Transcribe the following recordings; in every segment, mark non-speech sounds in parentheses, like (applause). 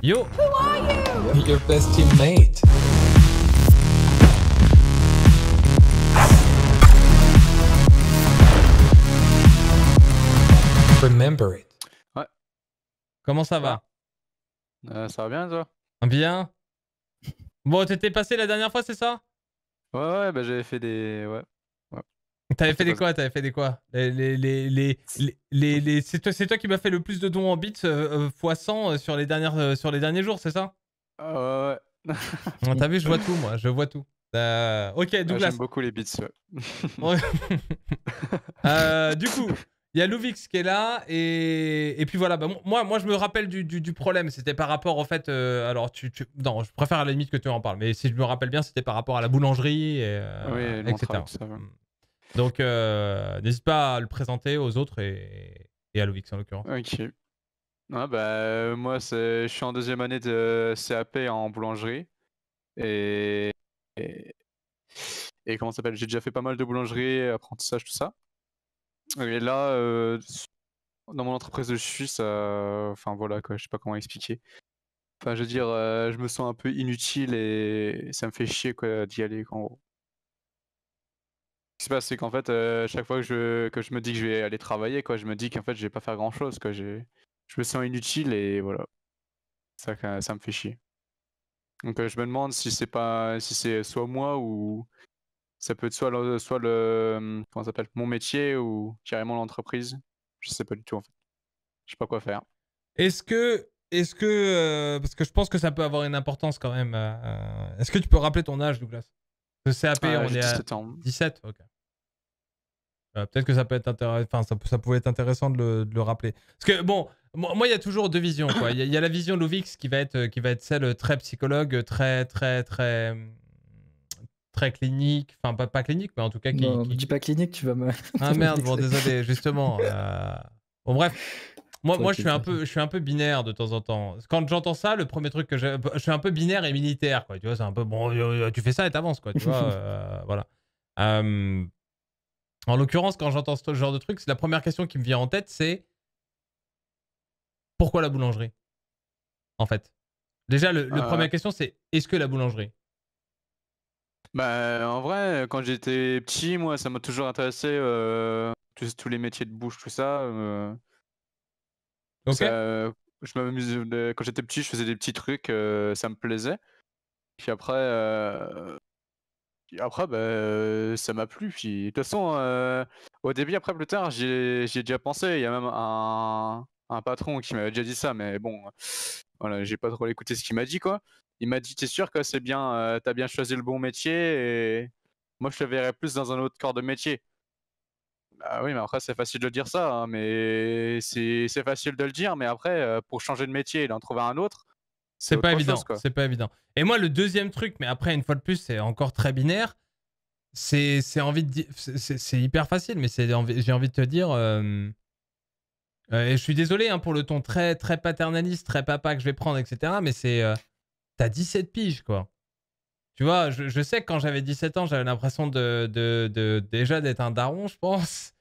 Yo Who are you? Your best teammate. Remember it. Ouais. Comment ça va euh, Ça va bien, toi Bien. Bon, t'étais passé la dernière fois, c'est ça Ouais, ouais, bah j'avais fait des... Ouais. T'avais fait, des quoi T'avais fait des quoi les, les, les, les C'est toi, toi, qui m'as fait le plus de dons en bits euh, x euh, 100 euh, sur les, dernières, euh, sur les derniers jours, c'est ça Ouais. T'as vu, je vois (laughs) tout, moi, je vois tout. ok, J'aime beaucoup les bits, (laughs) du coup, il y a Louvix qui est là et, et puis voilà. Bah, moi, moi, je me rappelle du, du, problème. C'était par rapport en fait. alors, tu, tu, non, je préfère à la limite que tu en parles. Mais si je me rappelle bien, c'était par rapport à la boulangerie et, et etc. Donc, euh, n'hésite pas à le présenter aux autres et, à Lovix en l'occurrence. Ok. Ah, bah, euh, moi, je suis en deuxième année de CAP en boulangerie. Et, et, comment ça s'appelle J'ai déjà fait pas mal de boulangerie, apprentissage, tout ça. Et là, euh, dans mon entreprise de suis, enfin voilà, quoi, je sais pas comment expliquer. Enfin, je veux dire, je me sens un peu inutile et ça me fait chier d'y aller. en gros qui se passe, c'est qu'en fait, euh, chaque fois que je, je me dis que je vais aller travailler, quoi, je me dis qu'en fait, je vais pas faire grand chose, quoi. Je me sens inutile et voilà. Ça, ça me fait chier. Donc, euh, je me demande si c'est pas, si c'est soit moi ou ça peut être soit soit le, hum, s'appelle, mon métier ou carrément l'entreprise. Je sais pas du tout, en fait. Je sais pas quoi faire. Est-ce que, est-ce que, euh, parce que je pense que ça peut avoir une importance quand même. est-ce que tu peux rappeler ton âge, Douglas le CAP, on est à 17 17, ok. Euh, peut-être que ça peut être enfin, ça, pouvait être intéressant de le, rappeler. Parce que bon, moi, il y a toujours deux visions. Quoi. Il, y a, la vision Louvix qui va être, qui va être celle euh, très psychologue, très, très, très, hum, très clinique. Enfin, pas, clinique, mais en tout cas qui. dis pas clinique, tu vas me. (laughs) Ah merde, (laughs) bon, désolé, justement. Euh, bon, bref, moi, moi je, suis un peu, je suis un peu binaire de temps en temps. Quand j'entends ça, le premier truc que je, je suis un peu binaire et militaire. Quoi. Tu vois, c'est un peu bon, euh, euh, tu fais ça et t'avances. Quoi, tu vois, (laughs) euh, voilà. en l'occurrence, quand j'entends ce genre de truc, la première question qui me vient en tête, c'est pourquoi la boulangerie En fait. Déjà, le, première question, c'est est-ce que la boulangerie Bah, en vrai, quand j'étais petit, moi, ça m'a toujours intéressé tous, tous, les métiers de bouche, tout ça je euh, quand j'étais petit, je faisais des petits trucs, euh, ça me plaisait. Puis après, euh, après, bah, ça m'a plu. Puis, de toute façon, au début, après, plus tard, j'ai déjà pensé. Il y a même un, patron qui m'avait déjà dit ça, mais bon, voilà, j'ai pas trop écouté ce qu'il m'a dit, quoi. Il m'a dit, t'es sûr que c'est bien, t'as bien choisi le bon métier et moi, je te verrais plus dans un autre corps de métier. Bah oui, mais après, c'est facile de dire ça, hein, mais c'est facile de le dire, mais après, euh, pour changer de métier et d'en trouver un autre, c'est pas évident. C'est pas évident. Et moi, le deuxième truc, mais après, une fois de plus, c'est encore très binaire. C'est envie de c'est hyper facile, mais j'ai envie de te dire. Euh, euh, et je suis désolé hein, pour le ton très très paternaliste, très papa que je vais prendre, etc. Mais c'est t'as 17 piges quoi. Tu vois, je, sais que quand j'avais 17 ans, j'avais l'impression de, de, déjà d'être un daron, je pense.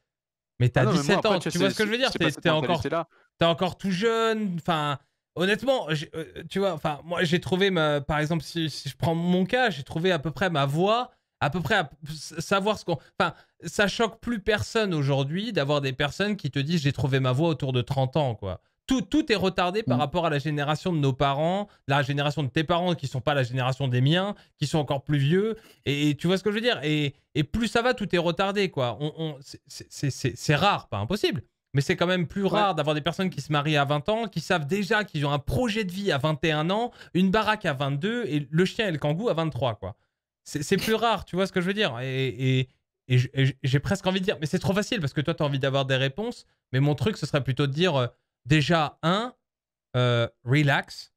Mais t'as 17 ah ans, tu, vois ce que je veux dire T'es encore, tout jeune. Enfin, honnêtement, euh, tu vois, enfin, moi j'ai trouvé, ma, par exemple, si, si, je prends mon cas, j'ai trouvé à peu près ma voix, à peu près à savoir ce qu'on. Enfin, ça choque plus personne aujourd'hui d'avoir des personnes qui te disent j'ai trouvé ma voix autour de 30 ans, quoi tout, est retardé par mm. rapport à la génération de nos parents, la génération de tes parents qui sont pas la génération des miens, qui sont encore plus vieux. Et, tu vois ce que je veux dire et, plus ça va, tout est retardé, quoi. On, c'est rare, pas impossible. Mais c'est quand même plus rare d'avoir des personnes qui se marient à 20 ans, qui savent déjà qu'ils ont un projet de vie à 21 ans, une baraque à 22 et le chien et le kangou à 23, quoi. C'est plus rare, tu vois ce que je veux dire Et, et j'ai presque envie de dire, mais c'est trop facile parce que toi, tu as envie d'avoir des réponses. Mais mon truc, ce serait plutôt de dire euh, déjà, un, euh, relax,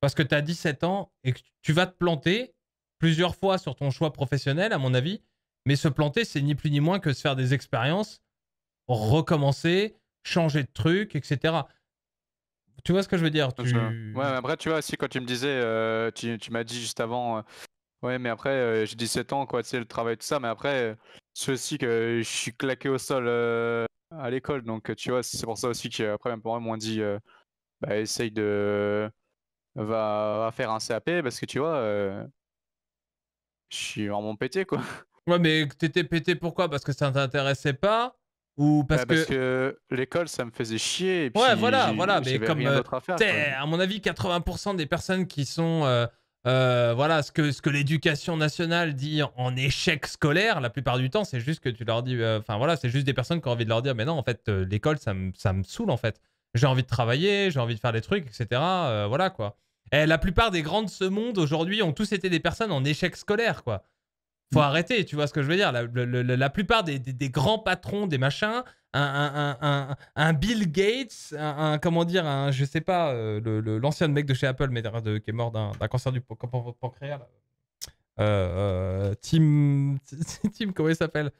parce que tu as 17 ans et que tu vas te planter plusieurs fois sur ton choix professionnel, à mon avis. Mais se planter, c'est ni plus ni moins que se faire des expériences, recommencer, changer de truc, etc. Tu vois ce que je veux dire tu... Ouais, après, tu vois, aussi quand tu me disais, euh, tu, m'as dit juste avant, euh, ouais, mais après, j'ai 17 ans, quoi, tu sais, le travail, tout ça, mais après, c'est aussi que je suis claqué au sol à l'école. Donc, tu vois, c'est pour ça aussi qu'après, pour moi, m'ont dit euh, bah, essaye de. Va, faire un CAP parce que tu vois, euh, je suis vraiment pété quoi. Ouais, mais t'étais pété pourquoi Parce que ça t'intéressait pas ou parce, bah, parce que, l'école ça me faisait chier. Et puis ouais, voilà, voilà, mais comme euh, à, à mon avis, 80% des personnes qui sont euh, voilà, ce que, ce que l'éducation nationale dit en échec scolaire, la plupart du temps, c'est juste que tu leur dis. Euh, enfin, voilà, c'est juste des personnes qui ont envie de leur dire Mais non, en fait, euh, l'école, ça me ça saoule, en fait. J'ai envie de travailler, j'ai envie de faire des trucs, etc. voilà, quoi. Et eh, la plupart des grandes de ce monde aujourd'hui ont tous été des personnes en échec scolaire, quoi faut arrêter, tu vois ce que je veux dire. La, plupart des, grands patrons, des machins, un, Bill Gates, un, comment dire, un, je sais pas, euh, l'ancien mec de chez Apple, mais de, qui est mort d'un cancer du pancréas. Euh, euh, Tim, (laughs) Tim, comment il s'appelle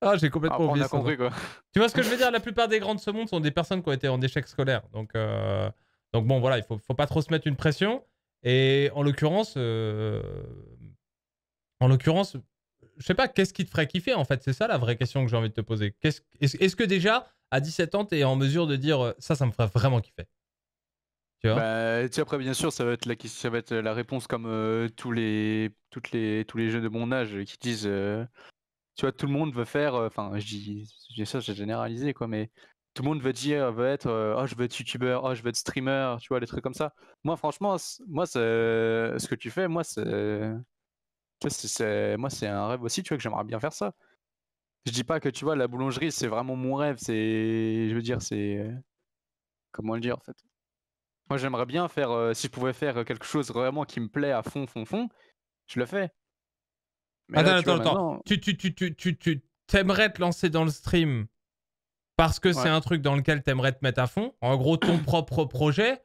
Ah, j'ai complètement ah, oublié. On quoi. Tu vois ce que je veux dire La plupart des grands de ce monde sont des personnes qui ont été en échec scolaire. Donc, donc bon, voilà, il faut, faut pas trop se mettre une pression. Et en l'occurrence, en l'occurrence, je sais pas, qu'est-ce qui te ferait kiffer en fait C'est ça la vraie question que j'ai envie de te poser. Est-ce que déjà, à 17 ans, tu es en mesure de dire euh, ça, ça me ferait vraiment kiffer tu vois bah, tu après, bien sûr, ça va être la, ça va être la réponse comme euh, tous, les, toutes les, tous les jeunes de mon âge qui disent euh, Tu vois, tout le monde veut faire. Enfin, je dis, ça, j'ai généralisé, quoi, mais tout le monde veut dire, veut être Oh, je veux être youtubeur, oh, je veux être streamer, tu vois, les trucs comme ça. Moi, franchement, moi, ce que tu fais, moi, c'est moi, c'est un rêve aussi, tu vois, que j'aimerais bien faire ça. Je dis pas que, tu vois, la boulangerie, c'est vraiment mon rêve. C'est, je veux dire, c'est comment le dire en fait. Moi, j'aimerais bien faire, euh, si je pouvais faire euh, quelque chose vraiment qui me plaît à fond, fond, fond, je le fais. attends, attends, attends. Tu, tu, tu, tu, tu, t'aimerais te lancer dans le stream parce que c'est un truc dans lequel t'aimerais te mettre à fond. En gros, ton (clears throat) propre projet.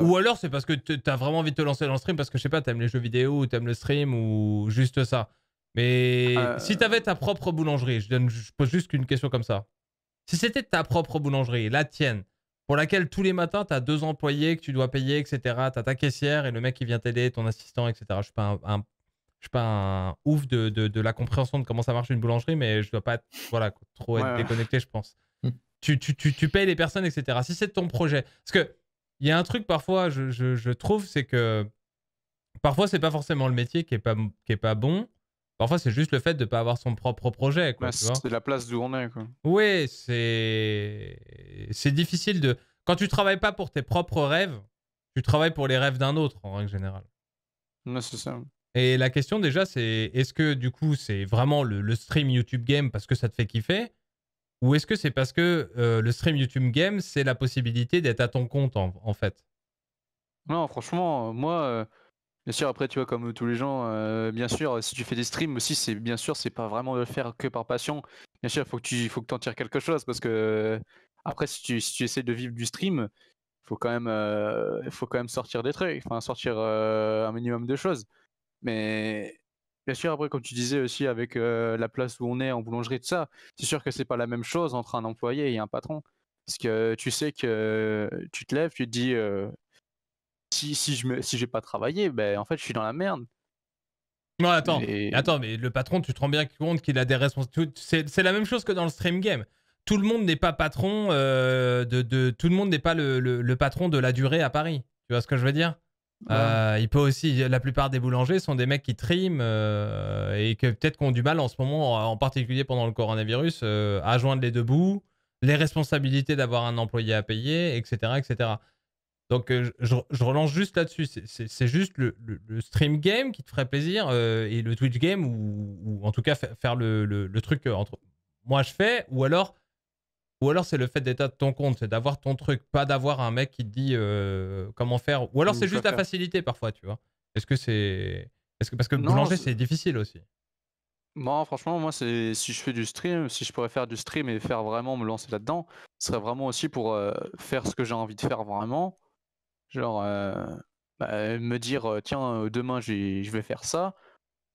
Ou alors c'est parce que tu t'as vraiment envie de te lancer dans le stream parce que je sais pas, t'aimes les jeux vidéo ou aimes le stream ou juste ça. Mais si euh, si t'avais ta propre boulangerie, je, donne, je pose juste une question comme ça. Si c'était ta propre boulangerie, la tienne, pour laquelle tous les matins t'as deux employés que tu dois payer, etc. T'as ta caissière et le mec qui vient t'aider, ton assistant, etc. Je suis pas un, je suis pas un ouf de, la compréhension de comment ça marche une boulangerie, mais je dois pas être, voilà, trop être déconnecté, je pense. Hmm. tu, tu payes les personnes, etc. Si c'est ton projet, parce que il y a un truc parfois, je, trouve, c'est que parfois c'est pas forcément le métier qui est pas, qui est pas bon. Parfois c'est juste le fait de pas avoir son propre projet. Bah, c'est la place d'où on est. Oui, c'est difficile de. Quand tu travailles pas pour tes propres rêves, tu travailles pour les rêves d'un autre en règle générale. c'est ça. Et la question déjà, c'est est-ce que du coup c'est vraiment le stream YouTube game parce que ça te fait kiffer ou est-ce que c'est parce que euh, le stream YouTube Game, c'est la possibilité d'être à ton compte, en, fait Non, franchement, euh, moi, euh, bien sûr, après, tu vois, comme tous les gens, bien sûr, si tu fais des streams aussi, c'est bien sûr, c'est pas vraiment de le faire que par passion. Bien sûr, il faut que tu faut que en tires quelque chose parce que, après, si tu, si essaies de vivre du stream, faut quand même, faut quand même sortir des trucs, faut sortir un minimum de choses. Mais Bien sûr, après, comme tu disais aussi, avec la place où on est en boulangerie, tout ça, c'est sûr que c'est pas la même chose entre un employé et un patron. Parce que tu sais que tu te lèves, tu te dis, si, je me, si j'ai pas travaillé, ben en fait, je suis dans la merde. Non, attends, attends, mais le patron, tu te rends bien compte qu'il a des responsabilités. C'est la même chose que dans le stream game tout le monde n'est pas patron de, tout le monde n'est pas le, patron de la durée à Paris. Tu vois ce que je veux dire euh, il peut aussi, la plupart des boulangers sont des mecs qui triment euh, et que peut-être qu'on du mal en ce moment, en particulier pendant le coronavirus, euh, à joindre les deux bouts, les responsabilités d'avoir un employé à payer, etc. etc. Donc je, relance juste là-dessus. C'est juste le, stream game qui te ferait plaisir et le Twitch game ou, en tout cas faire le, le truc entre moi je fais ou alors ou alors c'est le fait d'être à ton compte, c'est d'avoir ton truc, pas d'avoir un mec qui te dit euh, comment faire. Ou alors c'est juste la facilité parfois, tu vois. Est-ce que c'est. Est-ce que... Parce que non, boulanger, c'est difficile aussi. Bon, franchement, moi, si je fais du stream, si je pourrais faire du stream et faire vraiment me lancer là-dedans, ce serait vraiment aussi pour euh, faire ce que j'ai envie de faire vraiment. Genre, euh, bah, me dire, tiens, demain, je vais faire ça.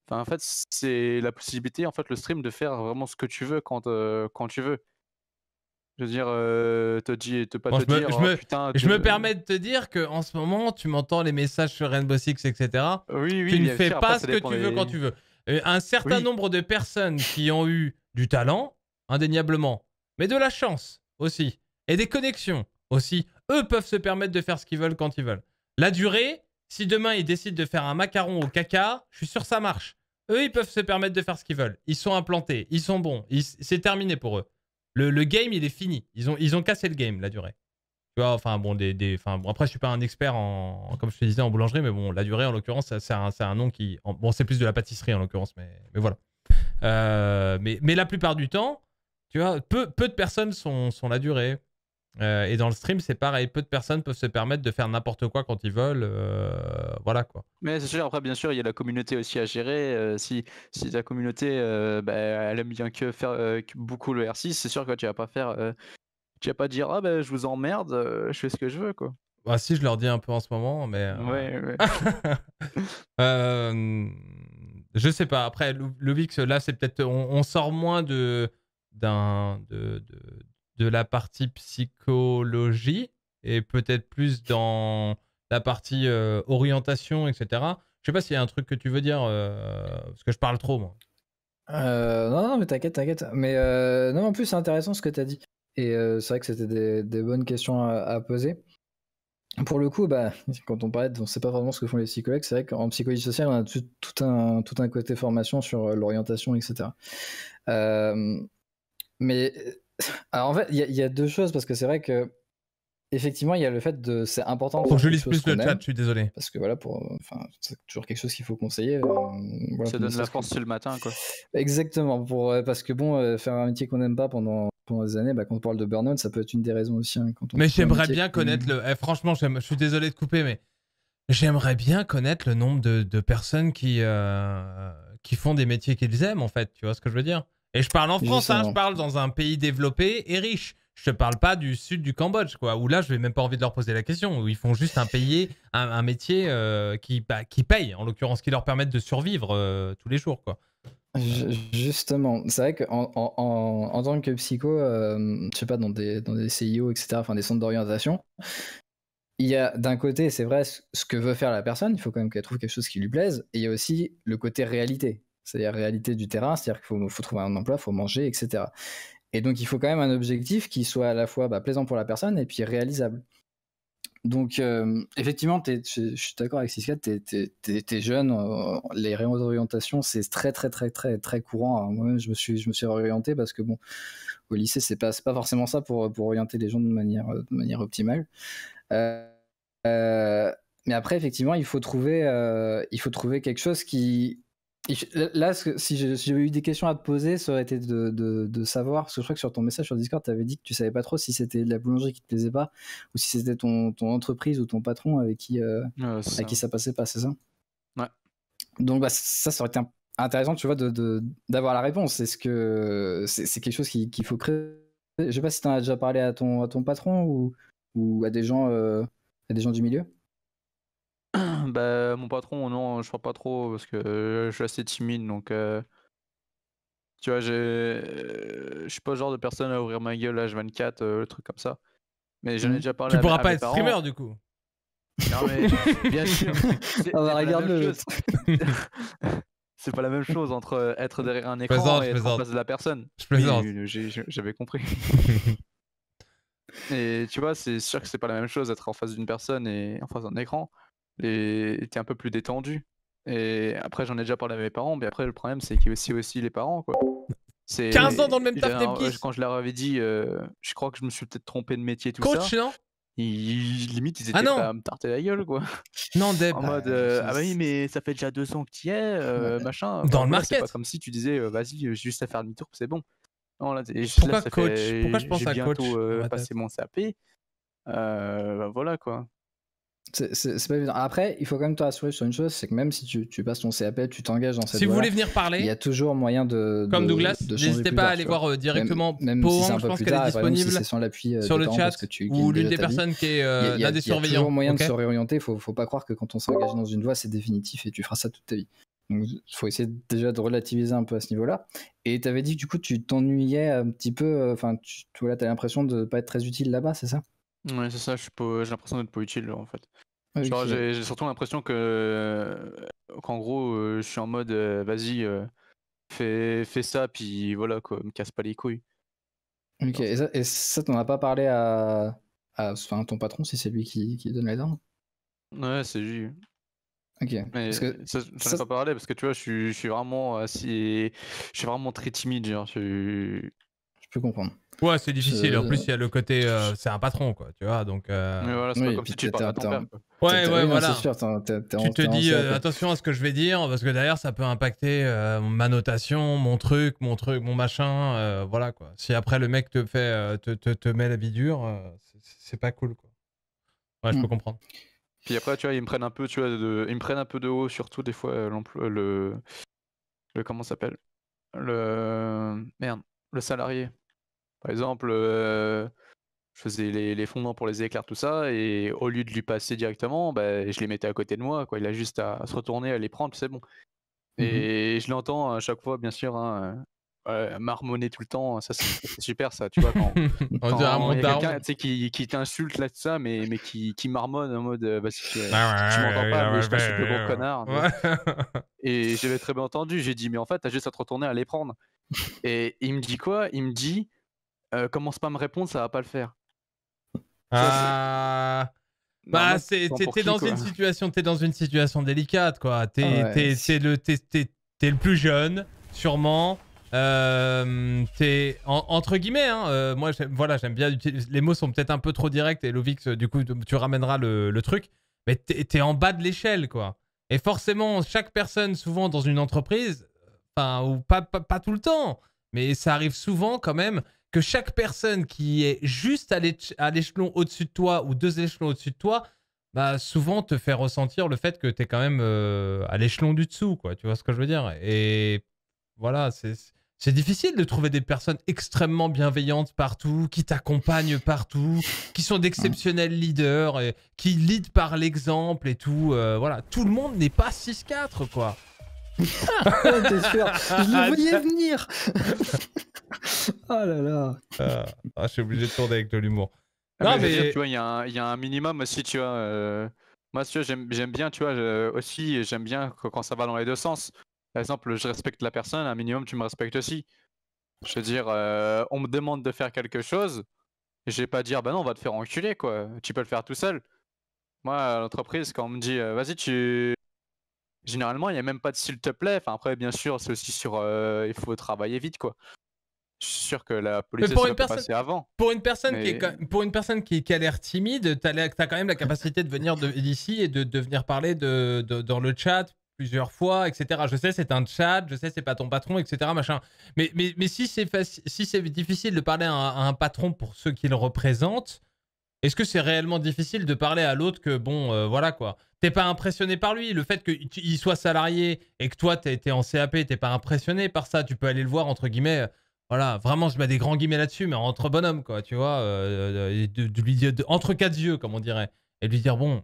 Enfin, en fait, c'est la possibilité, en fait, le stream, de faire vraiment ce que tu veux quand, quand tu veux. Je veux dire, euh, te, je Me, oh, permets de te dire que en ce moment, tu m'entends les messages sur Rainbow Six, etc. Oui, tu ne fais pas ce que tu veux quand tu veux. un certain nombre de personnes qui ont eu du talent, indéniablement, mais de la chance aussi, et des connexions aussi, eux peuvent se permettre de faire ce qu'ils veulent quand ils veulent. La durée, si demain ils décident de faire un macaron au caca, je suis sûr ça marche. Eux, ils peuvent se permettre de faire ce qu'ils veulent. Ils sont implantés, ils sont bons, c'est terminé pour eux. Le, le, game, il est fini. Ils ont, ils ont cassé le game, la durée. Tu vois, enfin bon, des, des après, je suis pas un expert en, comme je te disais, en boulangerie, mais bon, la durée, en l'occurrence, c'est un, un, nom qui. bon, c'est plus de la pâtisserie, en l'occurrence, mais, mais voilà. Euh, mais, la plupart du temps, tu vois, peu, de personnes sont, sont la durée. Euh, et dans le stream, c'est pareil. Peu de personnes peuvent se permettre de faire n'importe quoi quand ils veulent. Euh, voilà quoi. Mais c'est sûr, après, bien sûr, il y a la communauté aussi à gérer. Euh, si, si ta communauté, bah, elle aime bien que faire beaucoup le R6, c'est sûr que tu vas pas faire. tu vas pas dire, ah ben bah, je vous emmerde, je fais ce que je veux quoi. Bah si, je leur dis un peu en ce moment, mais. Ouais, ouais. (laughs) je sais pas. Après, Lubix, là, c'est peut-être. On, on, sort moins de. D'un. de, de de la partie psychologie et peut-être plus dans la partie euh, orientation, etc. Je sais pas s'il y a un truc que tu veux dire, euh, parce que je parle trop, moi. Euh, non, non, mais t'inquiète, t'inquiète. Mais non, en plus, c'est intéressant ce que tu as dit. Et c'est vrai que c'était des, bonnes questions à, poser. Pour le coup, bah, (laughs) quand on parlait, on ne sait pas vraiment ce que font les psychologues. C'est vrai qu'en psychologie sociale, on a tout, un, tout un côté formation sur l'orientation, etc. mais alors en fait, il y, a deux choses parce que c'est vrai que effectivement, il y a le fait de c'est important. Pour que je lise plus le chat, je suis désolé. Parce que voilà, pour euh, c'est toujours quelque chose qu'il faut conseiller. Euh, ça donne la force le matin, quoi. Exactement, pour euh, parce que bon, faire un métier qu'on n'aime pas pendant pendant des années, bah, quand on parle de burn-out, ça peut être une des raisons aussi. Hein, quand mais j'aimerais bien connaître le. Eh, franchement, je suis désolé de couper, mais j'aimerais bien connaître le nombre de, de personnes qui qui font des métiers qu'ils aiment, en fait. Tu vois ce que je veux dire? Et je parle en France, hein, je parle dans un pays développé et riche. Je te parle pas du sud du Cambodge, quoi, où là, je n'ai même pas envie de leur poser la question, où ils font juste un, payer, un, métier euh, qui, bah, qui paye, en l'occurrence, qui leur permet de survivre euh, tous les jours, quoi. Justement, c'est vrai qu'en en, tant que psycho, euh, je sais pas, dans des, dans des CIO, etc., enfin des centres d'orientation, il y a d'un côté, c'est vrai, ce que veut faire la personne, il faut quand même qu'elle trouve quelque chose qui lui plaise, et il y a aussi le côté réalité. C'est la réalité du terrain, c'est-à-dire qu'il faut, trouver un emploi, il faut manger, etc. Et donc il faut quand même un objectif qui soit à la fois bah, plaisant pour la personne et puis réalisable. Donc euh, effectivement, je suis d'accord avec Siska, tu es, jeune, euh, les les d'orientation c'est très très très très très courant. moi je me suis, je me suis réorienté parce que bon, au lycée, c'est pas, pas forcément ça pour, pour orienter les gens de manière, euh, manière optimale. mais après, effectivement, il faut trouver, il faut trouver quelque chose qui, Là, si j'avais eu des questions à te poser, ça aurait été de, savoir, parce que je crois que sur ton message sur Discord, tu avais dit que tu savais pas trop si c'était la boulangerie qui te plaisait pas, ou si c'était ton, entreprise ou ton patron avec qui, euh, ça. qui passait pas, c'est ça Ouais. Donc bah, ça, ça aurait été intéressant, tu vois, d'avoir la réponse. Est-ce que c'est quelque chose qu'il faut créer Je sais pas si tu as déjà parlé à ton, à ton patron ou, ou à, des gens, euh, à des gens du milieu (clears throat) bah, mon patron, non, je crois pas trop parce que euh, je suis assez timide donc. Euh, tu vois, euh, je suis pas le genre de personne à ouvrir ma gueule H24, le truc comme ça. Mais j'en ai mmh. déjà parlé. Tu à pourras pas être streamer du coup. Non mais (laughs) bien sûr. On (laughs) C'est pas la même chose entre être derrière un écran et être en face de la personne. Je plaisante. J'avais compris. (laughs) et tu vois, c'est sûr que c'est pas la même chose être en face d'une personne et en face d'un écran et était un peu plus détendu. Et après, j'en ai déjà parlé à mes parents, mais après, le problème, c'est qu'il y a aussi, les parents, quoi. 15 ans dans le même taf, un... Quand je leur avais dit, euh, je crois que je me suis peut-être trompé de métier, tout ça. Coach, non limite, ils ah étaient pas à me tarter la gueule, quoi. Non, Deb. En mode, euh, ah bah oui, mais ça fait déjà deux ans que tu y es, euh, machin. Dans le market. C'est pas comme si tu disais, vas-y, juste à faire demi-tour, c'est bon. Non, là, Pourquoi ça coach Pourquoi je pense à coach J'ai bientôt passé mon CAP. Bah, voilà, quoi. C'est pas évident. Après, il faut quand même te rassurer sur une chose, c'est que même si tu, passes ton CAP, tu t'engages dans cette. Si vous voulez venir parler, il y a toujours moyen de. Comme Douglas, n'hésitez pas à aller voir euh, directement même, même si hein, je pense qu'elle est disponible l'appui euh, sur le chat ou l'une des personnes qui est des surveillants. Il y a euh, toujours moyen de se réorienter. Faut, faut pas croire que quand on s'engage dans une voie, c'est définitif et tu feras ça toute ta vie. Donc, il faut essayer déjà de relativiser un peu à ce niveau-là. Et tu avais dit que du coup, tu t'ennuyais un petit peu. Enfin, tu vois, tu as l'impression de pas être très utile là-bas, c'est ça Ouais, c'est ça, j'ai l'impression d'être pas utile en fait j'ai surtout l'impression que euh, qu'en gros, euh, je suis en mode euh, vas-y, fais, fais, ça, puis voilà quoi, me casse pas les couilles. Ok, et ça, et ça t'en as pas parlé à, à ton patron si c'est lui qui, donne les ordres. Ouais, c'est lui. Ok. Mais ça, j'en ai pas parlé parce que tu vois, je suis, vraiment assez. Je suis vraiment très timide. Genre, comprendre. Ouais, c'est difficile. En plus, il y a le côté, euh, c'est un patron, quoi, tu vois. Donc, euh, tu Ouais, ouais, voilà. tu te dis, euh, attention à ce que je vais dire, parce que derrière, ça peut impacter ma notation, mon truc, mon truc, mon machin. voilà, quoi. Si après, le mec te fait, te, te, met la vie dure, c'est pas cool, quoi. Ouais, je peux mm. comprendre. Puis après, tu vois, ils me prennent un peu, tu vois, de... ils me prennent un peu de haut, surtout des fois, le... le. Comment s'appelle Le. Merde, le salarié. Par exemple, euh, je faisais les, les, pour les éclairs, tout ça, et au lieu de lui passer directement, bah, je les mettais à côté de moi. Quoi. Il a juste à, se retourner, à les prendre, c'est bon. Mmh et je l'entends à chaque fois, bien sûr, hein, euh, marmonner tout le temps, ça c'est super ça, tu vois. Quand, (laughs) on dirait quelqu'un qui, qui t'insulte là de ça, mais, mais qui, qui marmonne en mode euh, bah, si tu, m'entends pas, je suis le gros connard. Et j'avais très bien entendu, j'ai dit, mais en fait, t'as juste à te retourner à les prendre. Et il me dit quoi Il me dit, euh, commence pas à me répondre, ça va pas le faire. Ah. bah, t'es dans une situation, t'es dans une situation délicate, quoi. T'es ah le, es, le plus jeune, sûrement. Euh, t'es entre guillemets. Hein, euh, moi, voilà, j'aime bien Les mots sont peut-être un peu trop directs et Lovix, euh, du coup, tu ramèneras le, truc. Mais t'es en bas de l'échelle, quoi. Et forcément, chaque personne, souvent dans une entreprise, enfin, ou pas, pas, pas tout le temps, mais ça arrive souvent quand même que chaque personne qui est juste à l'échelon au-dessus de toi ou deux échelons au-dessus de toi, bah, souvent te fait ressentir le fait que tu es quand même euh, à l'échelon du dessous, quoi. Tu vois ce que je veux dire Et voilà, c'est difficile de trouver des personnes extrêmement bienveillantes partout, qui t'accompagnent partout, qui sont d'exceptionnels leaders, qui lead par l'exemple et tout. Euh, voilà, tout le monde n'est pas 6-4, quoi sûr Je le ah, venir (laughs) oh là là ah, ah, Je suis obligé de tourner avec de l'humour. non, mais, tu vois, il y, a un minimum aussi, tu vois. Euh... Moi, j'aime bien, tu vois, aussi, j'aime bien quand, ça va dans les deux sens. Par exemple, je respecte la personne, un minimum, tu me respectes aussi. Je veux dire, euh, on me demande de faire quelque chose, je vais pas dire, bah non, on va te faire enculer, quoi. Tu peux le faire tout seul. Moi, l'entreprise, quand on me dit, euh, vas-y, tu Généralement, il n'y a même pas de s'il te plaît. Enfin, après, bien sûr, c'est aussi sur euh, il faut travailler vite, quoi. Je suis sûr que la police pour une avant. Pour une personne, qui pour une personne qui, a l'air timide, tu as, quand même la capacité de venir d'ici et de, venir parler de, dans le chat plusieurs fois, etc. Je sais, c'est un chat, je sais, c'est pas ton patron, etc. Machin. Mais, mais, si c'est si difficile de parler à un, à un patron pour ceux qu'il représente, est-ce que c'est réellement difficile de parler à l'autre que, bon, euh, voilà quoi, t'es pas impressionné par lui Le fait qu'il soit salarié et que toi, t'es en CAP, t'es pas impressionné par ça, tu peux aller le voir, entre guillemets, euh, voilà, vraiment, je mets des grands guillemets là-dessus, mais entre bonhommes quoi, tu vois, euh, de, lui entre quatre yeux, comme on dirait, et lui dire, bon,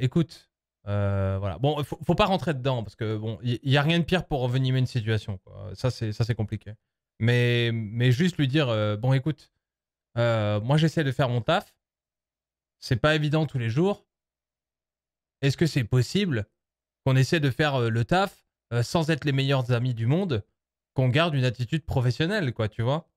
écoute, voilà, bon, faut, pas rentrer dedans, parce que, bon, il y a rien de pire pour envenimer une situation, quoi. Ça, c'est compliqué. Mais, mais juste lui dire, bon, écoute, euh, moi, j'essaie de faire mon taf. C'est pas évident tous les jours. Est-ce que c'est possible qu'on essaie de faire euh, le taf euh, sans être les meilleurs amis du monde, qu'on garde une attitude professionnelle, quoi, tu vois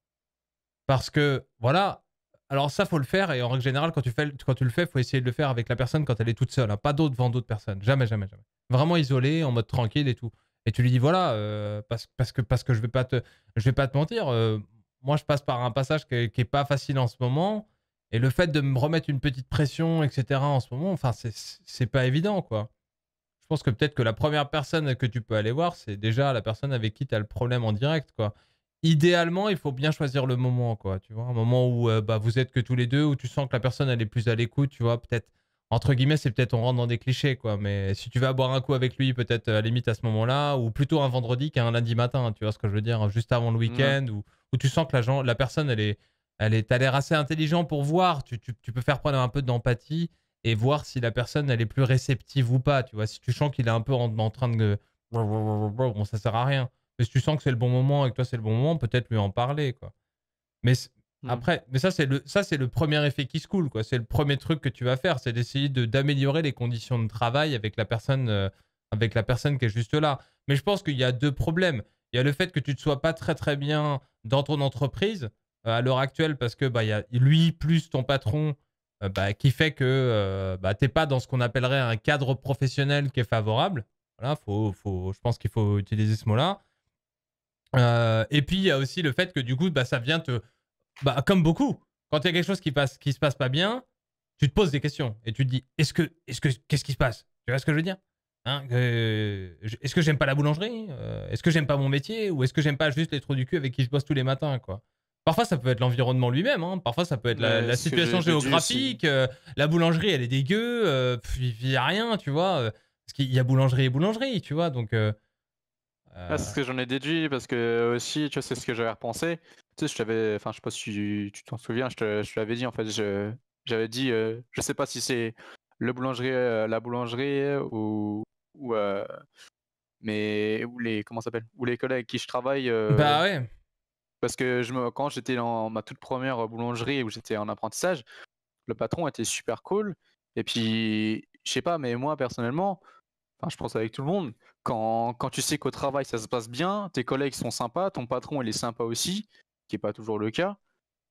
Parce que, voilà, alors ça, faut le faire, et en règle générale, quand tu, le fais, faut essayer de le faire avec la personne quand elle est toute seule, hein, pas d'autres devant d'autres personnes, jamais, jamais, jamais. Vraiment isolé, en mode tranquille et tout. Et tu lui dis, voilà, parce, que, parce que je vais pas te, je vais pas te mentir, euh, moi, je passe par un passage qui n'est pas facile en ce moment. Et le fait de me remettre une petite pression, etc., en ce moment, enfin, c'est pas évident, quoi. Je pense que peut-être que la première personne que tu peux aller voir, c'est déjà la personne avec qui tu as le problème en direct, quoi. Idéalement, il faut bien choisir le moment, quoi. Tu vois, un moment où euh, bah, vous êtes que tous les deux, où tu sens que la personne, elle est plus à l'écoute, tu vois, peut-être entre guillemets, c'est peut-être on rentre dans des clichés, quoi. Mais si tu vas boire un coup avec lui, peut-être à limite à ce moment-là, ou plutôt un vendredi qu'un lundi matin, tu vois ce que je veux dire, juste avant le mmh. week-end, ou, où tu sens que la, la personne, elle est, elle est, t'as l'air assez intelligent pour voir. Tu, peux faire prendre un peu d'empathie et voir si la personne, elle est plus réceptive ou pas. Tu vois, si tu sens qu'il est un peu en, train de. Bon, ça sert à rien. Mais si tu sens que c'est le bon moment et que toi, c'est le bon moment, peut-être lui en parler, quoi. Mais hmm. après, mais ça, c'est le, ça, c'est le premier effet qui se coule, quoi. C'est le premier truc que tu vas faire, c'est d'essayer de, d'améliorer les conditions de travail avec la personne, euh, avec la personne qui est juste là. Mais je pense qu'il y a deux problèmes. Il y a le fait que tu ne sois pas très, très bien dans ton entreprise euh, à l'heure actuelle parce que bah, y a lui plus ton patron euh, bah, qui fait que euh, bah, tu n'es pas dans ce qu'on appellerait un cadre professionnel qui est favorable. Voilà, faut, faut, je pense qu'il faut utiliser ce mot-là. et puis, il y a aussi le fait que du coup, bah, ça vient te. Bah, comme beaucoup, quand il y a quelque chose qui, passe, qui se passe pas bien, tu te poses des questions et tu te dis est-ce que, est-ce que, qu'est-ce qui se passe Tu vois ce que je veux dire Hein, euh, est-ce que j'aime pas la boulangerie euh, Est-ce que j'aime pas mon métier Ou est-ce que j'aime pas juste les trous du cul avec qui je bosse tous les matins quoi Parfois, ça peut être l'environnement lui-même. Hein. Parfois, ça peut être la, situation géographique. Euh, la boulangerie, elle est dégueu. il n'y a rien, tu vois. Parce qu'il y a boulangerie et boulangerie, tu vois. Donc. Ah, c'est ce que j'en ai déduit parce que aussi, tu vois, c'est ce que j'avais repensé. Tu sais, je t'avais, enfin, je sais pas si tu t'en souviens, je te, je l'avais dit en fait. j'avais dit, je sais pas si c'est le boulangerie, la boulangerie ou ou euh, mais ou les comment s'appelle ou les collègues avec qui je travaille. Euh, bah ouais. Parce que je me, quand j'étais dans ma toute première boulangerie où j'étais en apprentissage, le patron était super cool. Et puis, je sais pas, mais moi personnellement, je pense avec tout le monde, quand, quand tu sais qu'au travail ça se passe bien, tes collègues sont sympas, ton patron il est sympa aussi, qui n'est pas toujours le cas,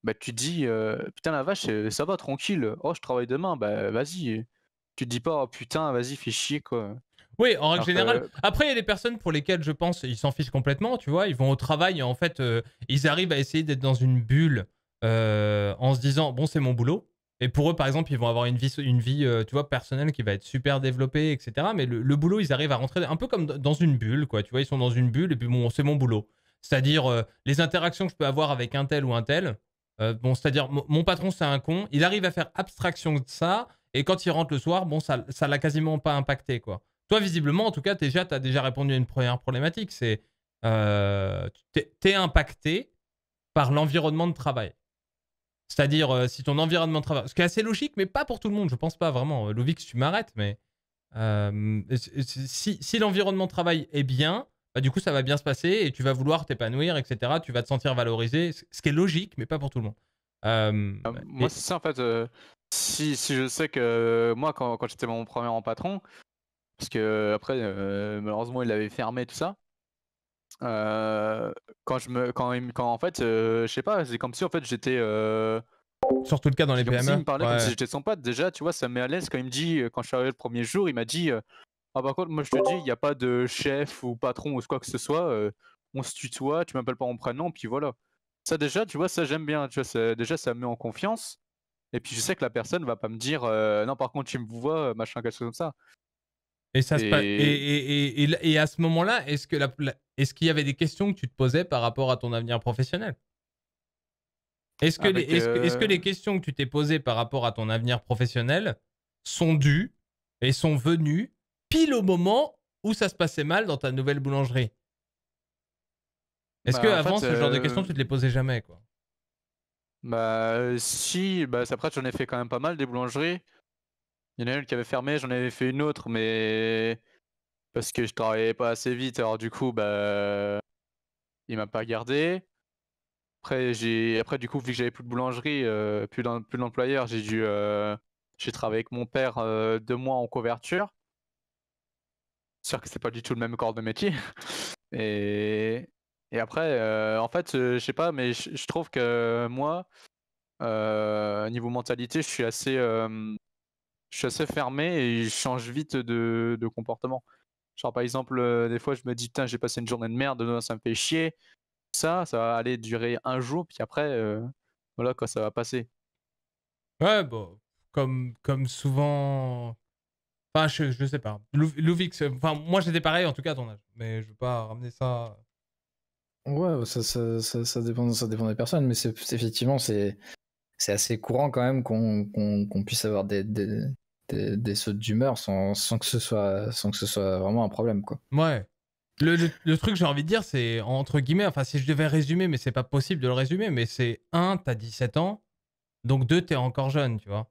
bah tu te dis euh, putain la vache, ça va tranquille, oh je travaille demain, bah vas-y. Tu te dis pas oh, putain, vas-y, fais chier quoi. Oui, en règle générale. Après, il y a des personnes pour lesquelles je pense ils s'en fichent complètement, tu vois. Ils vont au travail et en fait, euh, ils arrivent à essayer d'être dans une bulle euh, en se disant bon, c'est mon boulot. Et pour eux, par exemple, ils vont avoir une vie, une vie euh, tu vois, personnelle qui va être super développée, etc. Mais le, boulot, ils arrivent à rentrer un peu comme dans une bulle, quoi. Tu vois, ils sont dans une bulle et puis bon, c'est mon boulot. C'est-à-dire les interactions que je peux avoir avec un tel ou un tel. bon, c'est-à-dire mon patron, c'est un con. Il arrive à faire abstraction de ça. Et quand il rentre le soir, bon, ça, ça l'a quasiment pas impacté, quoi. Toi, visiblement, en tout cas, déjà, tu as déjà répondu à une première problématique. C'est euh, tu es impacté par l'environnement de travail. C'est-à-dire, euh, si ton environnement de travail. Ce qui est assez logique, mais pas pour tout le monde, je pense pas vraiment. Euh, Lovix, tu m'arrêtes, mais euh, si, l'environnement de travail est bien, bah, du coup, ça va bien se passer et tu vas vouloir t'épanouir, etc. Tu vas te sentir valorisé, ce qui est logique, mais pas pour tout le monde. moi, c'est ça en fait. Si, je sais que moi, quand, quand j'étais mon premier en patron, parce que euh, après, euh, malheureusement, il l'avait fermé tout ça. Euh, quand je me, quand, quand en fait, je sais pas, c'est comme si en fait j'étais. Surtout le cas dans les PME. Comme il e. me parlait comme si j'étais son pote. Déjà, tu vois, ça me met à l'aise quand il me dit, quand je suis arrivé le premier jour, il m'a dit, ah par contre, moi je te dis, il n'y a pas de chef ou patron ou quoi que ce soit. on se tutoie, tu m'appelles pas mon prénom, puis voilà. Ça déjà, tu vois, ça j'aime bien. Tu vois, déjà, ça me met en confiance. Et puis je sais que la personne va pas me dire non par contre tu me vois machin quelque chose comme ça. Et, ça et, et, à ce moment-là, est-ce qu'il y avait des questions que tu te posais par rapport à ton avenir professionnel Est-ce que, les... est euh les questions que tu t'es posées par rapport à ton avenir professionnel sont dues et sont venues pile au moment où ça se passait mal dans ta nouvelle boulangerie Est-ce bah, que avant ce genre de euh questions, tu te les posais jamais quoi bah si, bah après j'en ai fait quand même pas mal des boulangeries. Il y en a une qui avait fermé, j'en avais fait une autre, mais parce que je travaillais pas assez vite, alors du coup, bah, il m'a pas gardé. Après, j'ai, après du coup, vu que j'avais plus de boulangerie, euh, plus, d'employeur, j'ai dû, euh, j'ai travaillé avec mon père euh, deux mois en couverture. sûr que c'est pas du tout le même corps de métier. (laughs) Et, et après, euh, en fait, je sais pas, mais je trouve que moi, niveau mentalité, je suis assez je suis assez fermé et je change vite de, de comportement. Genre par exemple, euh, des fois je me dis, putain, j'ai passé une journée de merde, ça me fait chier. Ça, ça va aller durer un jour, puis après, euh, voilà quoi, ça va passer. Ouais, bon, comme, comme souvent. Enfin, je, je sais pas. Louvix, enfin, moi j'étais pareil en tout cas à ton âge, mais je veux pas ramener ça. Ouais, ça, ça, ça, dépend, ça dépend des personnes, mais c'est effectivement, c'est. C'est assez courant quand même qu'on puisse avoir des, des, des, sautes d'humeur sans, que ce soit, sans que ce soit vraiment un problème. Quoi. Ouais. Le, truc que j'ai envie de dire, c'est entre guillemets, enfin, si je devais résumer, mais c'est pas possible de le résumer, mais c'est un, t'as 17 ans, donc deux, t'es encore jeune, tu vois.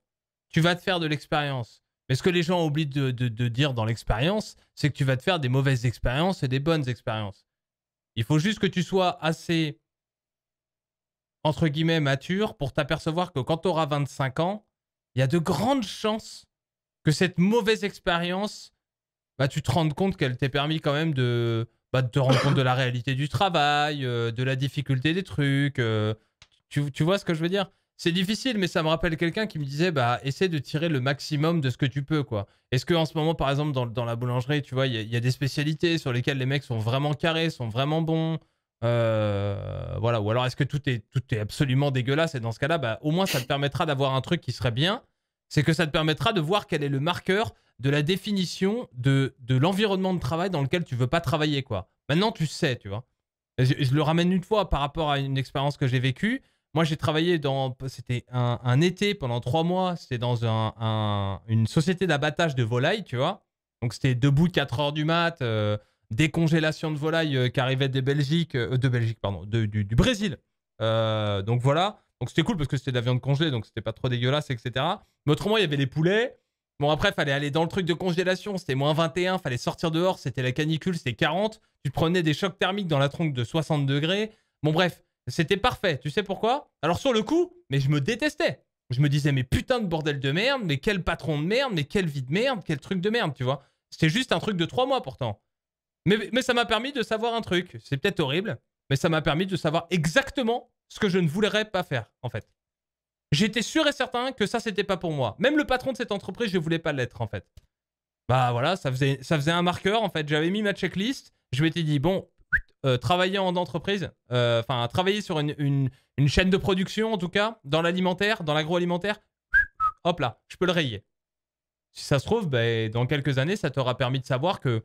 Tu vas te faire de l'expérience. Mais ce que les gens oublient de, dire dans l'expérience, c'est que tu vas te faire des mauvaises expériences et des bonnes expériences. Il faut juste que tu sois assez, entre guillemets, mature pour t'apercevoir que quand tu auras 25 ans, il y a de grandes chances que cette mauvaise expérience, bah, tu te rendes compte qu'elle t'est permis quand même de, bah, te rendre compte de la réalité du travail, euh, de la difficulté des trucs. Euh, tu, vois ce que je veux dire C'est difficile, mais ça me rappelle quelqu'un qui me disait bah, essaie de tirer le maximum de ce que tu peux. quoi. Est-ce qu'en ce moment, par exemple, dans, la boulangerie, tu vois, il y, a des spécialités sur lesquelles les mecs sont vraiment carrés, sont vraiment bons euh, voilà, ou alors est-ce que tout est, tout est absolument dégueulasse et dans ce cas-là, bah, au moins ça te permettra d'avoir un truc qui serait bien, c'est que ça te permettra de voir quel est le marqueur de la définition de, l'environnement de travail dans lequel tu veux pas travailler. quoi. Maintenant, tu sais, tu vois. Je, le ramène une fois par rapport à une expérience que j'ai vécue. Moi, j'ai travaillé dans. C'était un, été pendant trois mois. C'était dans un, une société d'abattage de volailles, tu vois. Donc, c'était debout de 4 heures du mat, des euh, décongélation de volailles euh, qui arrivaient des Belgiques, euh, de Belgique, pardon, de, du, du, Brésil. donc, voilà. Donc c'était cool parce que c'était de la viande congelée, donc c'était pas trop dégueulasse, etc. Mais autrement, il y avait les poulets. Bon, après, fallait aller dans le truc de congélation, c'était moins 21, fallait sortir dehors, c'était la canicule, c'était 40. Tu prenais des chocs thermiques dans la tronque de 60 degrés. Bon, bref, c'était parfait. Tu sais pourquoi Alors, sur le coup, mais je me détestais. Je me disais, mais putain de bordel de merde, mais quel patron de merde, mais quelle vie de merde, quel truc de merde, tu vois. C'était juste un truc de trois mois pourtant. Mais, mais ça m'a permis de savoir un truc. C'est peut-être horrible, mais ça m'a permis de savoir exactement ce que je ne voulais pas faire, en fait. J'étais sûr et certain que ça, c'était pas pour moi. Même le patron de cette entreprise, je ne voulais pas l'être, en fait. Bah voilà, ça faisait, ça faisait un marqueur, en fait. J'avais mis ma checklist. Je m'étais dit, bon, euh, travailler en entreprise, euh, enfin, travailler sur une, chaîne de production, en tout cas, dans l'alimentaire, dans l'agroalimentaire, hop là, je peux le rayer. Si ça se trouve, ben, dans quelques années, ça t'aura permis de savoir que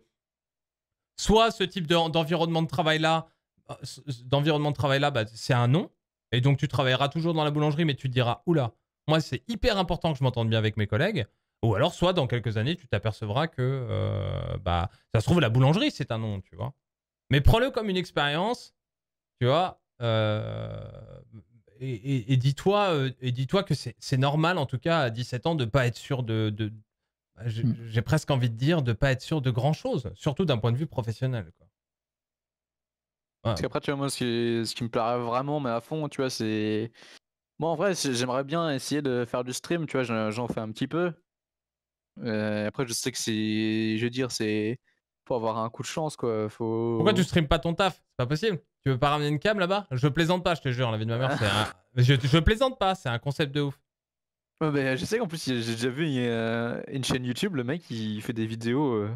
soit ce type d'environnement de, travail-là, ah, d'environnement de travail là, bah, c'est un nom Et donc, tu travailleras toujours dans la boulangerie, mais tu te diras, oula, moi, c'est hyper important que je m'entende bien avec mes collègues. Ou alors, soit dans quelques années, tu t'apercevras que, euh, bah, ça se trouve, la boulangerie, c'est un nom, tu vois. Mais prends-le comme une expérience, tu vois, euh, et, et dis-toi euh, que c'est normal, en tout cas, à 17 ans, de pas être sûr de. de bah, hmm. j'ai presque envie de dire de pas être sûr de grand chose, surtout d'un point de vue professionnel. Quoi. Parce qu'après, tu vois, moi, ce qui, me plairait vraiment, mais à fond, tu vois, c'est. Moi, en vrai, j'aimerais bien essayer de faire du stream, tu vois, j'en fais un petit peu. Euh, après, je sais que c'est. Je veux dire, c'est. Faut avoir un coup de chance, quoi. Faut... Pourquoi tu stream pas ton taf C'est pas possible. Tu veux pas ramener une cam là-bas Je plaisante pas, je te jure, la vie de ma mère. un... (laughs) je, plaisante pas, c'est un concept de ouf. je sais qu'en plus, j'ai déjà vu euh, une, chaîne YouTube, le mec, il fait des vidéos. Euh,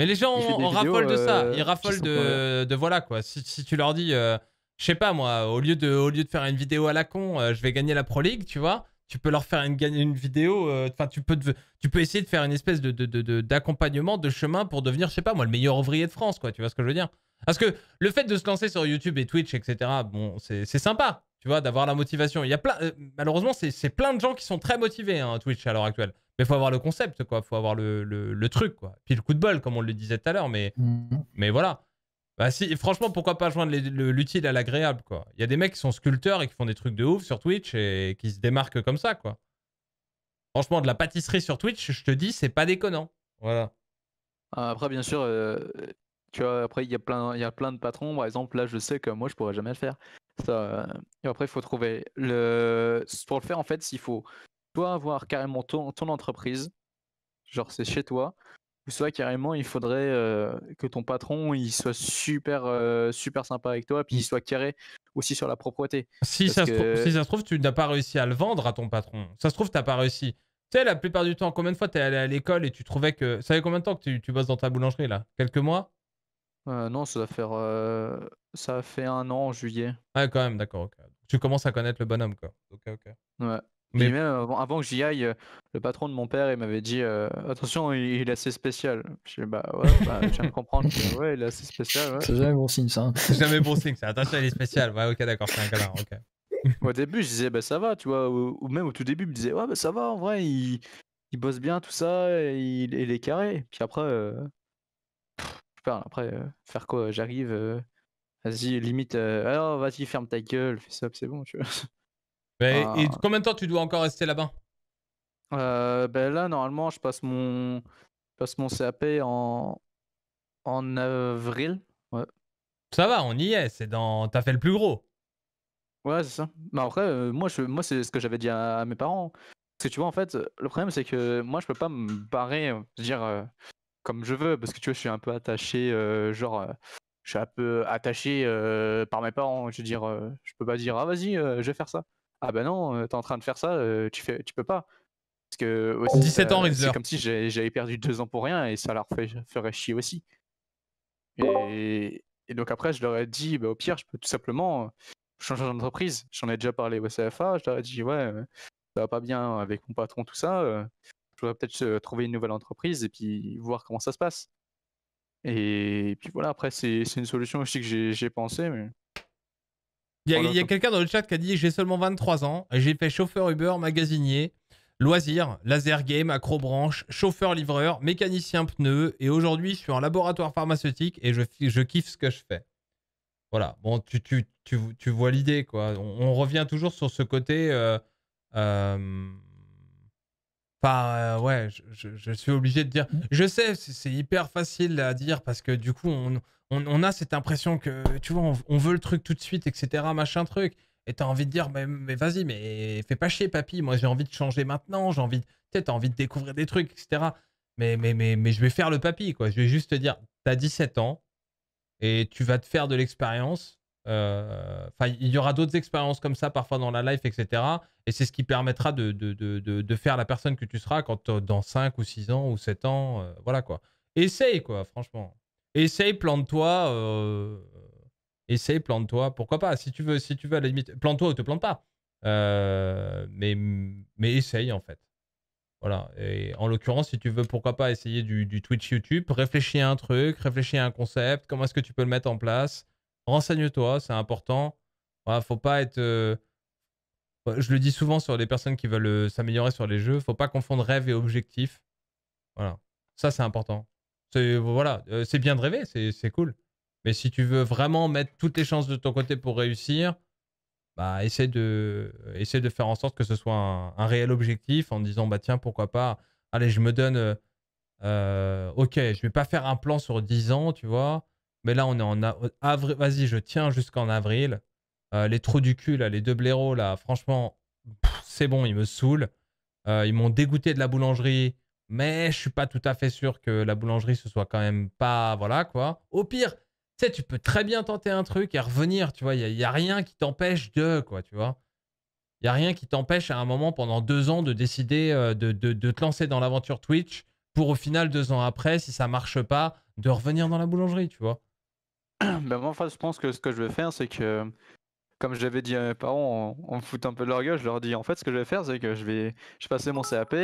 mais les gens, on, raffolent de ça. Euh, Ils raffolent de, de, voilà quoi. Si, tu leur dis, euh, je sais pas moi, au lieu, de, au lieu de faire une vidéo à la con, euh, je vais gagner la Pro League, tu vois, tu peux leur faire une, une vidéo. Enfin, tu, peux tu peux essayer de faire une espèce d'accompagnement, de, de, de, de, chemin pour devenir, je sais pas moi, le meilleur ouvrier de France, quoi. Tu vois ce que je veux dire Parce que le fait de se lancer sur YouTube et Twitch, etc., bon, c'est sympa tu vois, d'avoir la motivation. Il y a plein, euh, malheureusement, c'est plein de gens qui sont très motivés hein, Twitch à l'heure actuelle. Mais il faut avoir le concept, quoi. Il faut avoir le, truc, quoi. Puis le coup de bol, comme on le disait tout à l'heure. Mais, mhm. mais voilà. Bah, si, franchement, pourquoi pas joindre l'utile à l'agréable, quoi. Il y a des mecs qui sont sculpteurs et qui font des trucs de ouf sur Twitch et, qui se démarquent comme ça, quoi. Franchement, de la pâtisserie sur Twitch, je te dis, c'est pas déconnant. Voilà. Ah, après, bien sûr, euh, tu vois, après, il y a plein de patrons. Par exemple, là, je sais que moi, je pourrais jamais le faire. Euh, et après, il faut trouver. Le... Pour le faire, en fait, il faut soit avoir carrément ton, entreprise, genre c'est chez toi, ou soit carrément, il faudrait euh, que ton patron il soit super, euh, super sympa avec toi, puis il soit carré aussi sur la propreté. Si, ça, se trouve, si ça se trouve, tu n'as pas réussi à le vendre à ton patron. Ça se trouve, tu n'as pas réussi. Tu sais, la plupart du temps, combien de fois tu es allé à l'école et tu trouvais que. Ça fait combien de temps que tu, tu bosses dans ta boulangerie là Quelques mois euh, non, ça va faire euh, ça a fait un an en juillet. Ah quand même, d'accord. Tu commences à connaître le bonhomme quoi. Ok, ok. Ouais. Mais même avant, que j'y aille, euh, le patron de mon père, il m'avait dit attention, il, est assez spécial. Je dis bah ouais, bah, je viens de comprendre. (laughs) ouais, il est assez spécial. C'est jamais bon signe ça. Hein. C'est jamais bon signe. Ça. Attention, il est spécial. Ouais, ok, d'accord, c'est un gamin. » Ok. au début, je disais bah ça va, tu vois, ou, même au tout début, je me disais ouais bah ça va, en vrai, il, il bosse bien tout ça, il, est carré. Puis après je parle. Après, euh, faire quoi J'arrive, euh, vas-y, limite, euh, alors vas-y, ferme ta gueule, fais ça, c'est bon, tu vois. Ah. Et combien de temps tu dois encore rester là-bas ben Là, normalement, je passe mon, passe mon CAP en, avril. Ça va, on y est, c'est dans... t'as fait le plus gros. Ouais, c'est ça. Mais après, moi, je, moi c'est ce que j'avais dit à, mes parents. Parce que tu vois, en fait, le problème, c'est que moi, je peux pas me barrer, je dire, comme je veux, parce que tu vois, je suis un peu attaché, euh, genre, euh, je suis un peu attaché euh, par mes parents. Je veux dire, je peux pas dire, ah vas-y, je vais faire ça. Ah ben non, t'es en train de faire ça, tu fais, tu peux pas. Parce que aussi, 17 ans, c'est comme si j'avais perdu deux ans pour rien et ça leur fait, ferait chier aussi. Et, donc après, je leur ai dit, bah, au pire, je peux tout simplement changer d'entreprise. J'en ai déjà parlé au CFA, je leur ai dit, ouais, ça va pas bien avec mon patron, tout ça peut-être euh, trouver une nouvelle entreprise et puis voir comment ça se passe. Et puis voilà, après, c'est une solution aussi que j'ai pensé. Mais... Il y a, quelqu'un dans le chat qui a dit J'ai seulement 23 ans, j'ai fait chauffeur Uber, magasinier, loisir, laser game, accrobranche, chauffeur livreur, mécanicien pneu, et aujourd'hui, je suis en laboratoire pharmaceutique et je, je kiffe ce que je fais. Voilà, bon, tu, tu, vois l'idée, quoi. On, revient toujours sur ce côté. Euh, euh, Enfin, euh, ouais, je, suis obligé de dire. Mm. Je sais, c'est hyper facile à dire parce que du coup, on, on, a cette impression que, tu vois, on, veut le truc tout de suite, etc., machin truc. Et t'as envie de dire, mais, vas-y, mais fais pas chier, papy. Moi, j'ai envie de changer maintenant. J'ai envie, de, t'as envie de découvrir des trucs, etc. Mais, mais, mais, mais je vais faire le papy, quoi. Je vais juste te dire, t'as 17 ans et tu vas te faire de l'expérience. Euh, enfin, il y aura d'autres expériences comme ça parfois dans la life, etc. Et c'est ce qui permettra de, de, faire la personne que tu seras quand euh, dans 5 ou 6 ans ou 7 ans. Euh, voilà quoi. Essaye quoi, franchement. Essaye, plante-toi. essaye, plante-toi. Pourquoi pas Si tu veux, si tu veux à la limite, plante-toi ou te plante pas. mais, mais essaye en fait. Voilà. Et en l'occurrence, si tu veux, pourquoi pas essayer du, du, Twitch YouTube, réfléchis à un truc, réfléchis à un concept, comment est-ce que tu peux le mettre en place, renseigne-toi, c'est important. faut pas être. Euh, je le dis souvent sur les personnes qui veulent euh, s'améliorer sur les jeux, faut pas confondre rêve et objectif. Voilà, ça c'est important. C'est voilà, euh, c'est bien de rêver, c'est cool. Mais si tu veux vraiment mettre toutes les chances de ton côté pour réussir, bah essaie de essaie de faire en sorte que ce soit un, réel objectif en disant bah tiens pourquoi pas, allez je me donne. ok, je vais pas faire un plan sur 10 ans, tu vois. Mais là, on est en avril. Vas-y, je tiens jusqu'en avril. Euh, les trous du cul, là, les deux blaireaux, là, franchement, c'est bon, ils me saoulent. Euh, ils m'ont dégoûté de la boulangerie, mais je suis pas tout à fait sûr que la boulangerie, ce soit quand même pas. Voilà, quoi. Au pire, tu sais, tu peux très bien tenter un truc et revenir, tu vois. Il n'y a, rien qui t'empêche de, quoi, tu vois. Il n'y a rien qui t'empêche à un moment, pendant deux ans, de décider euh, de, de te lancer dans l'aventure Twitch pour au final, deux ans après, si ça marche pas, de revenir dans la boulangerie, tu vois. (clears throat) ben moi, je pense que ce que je vais faire, c'est que, comme j'avais dit à mes parents, on, me fout un peu de leur gueule, je leur dis, en fait, ce que je vais faire, c'est que je vais, je passer mon CAP,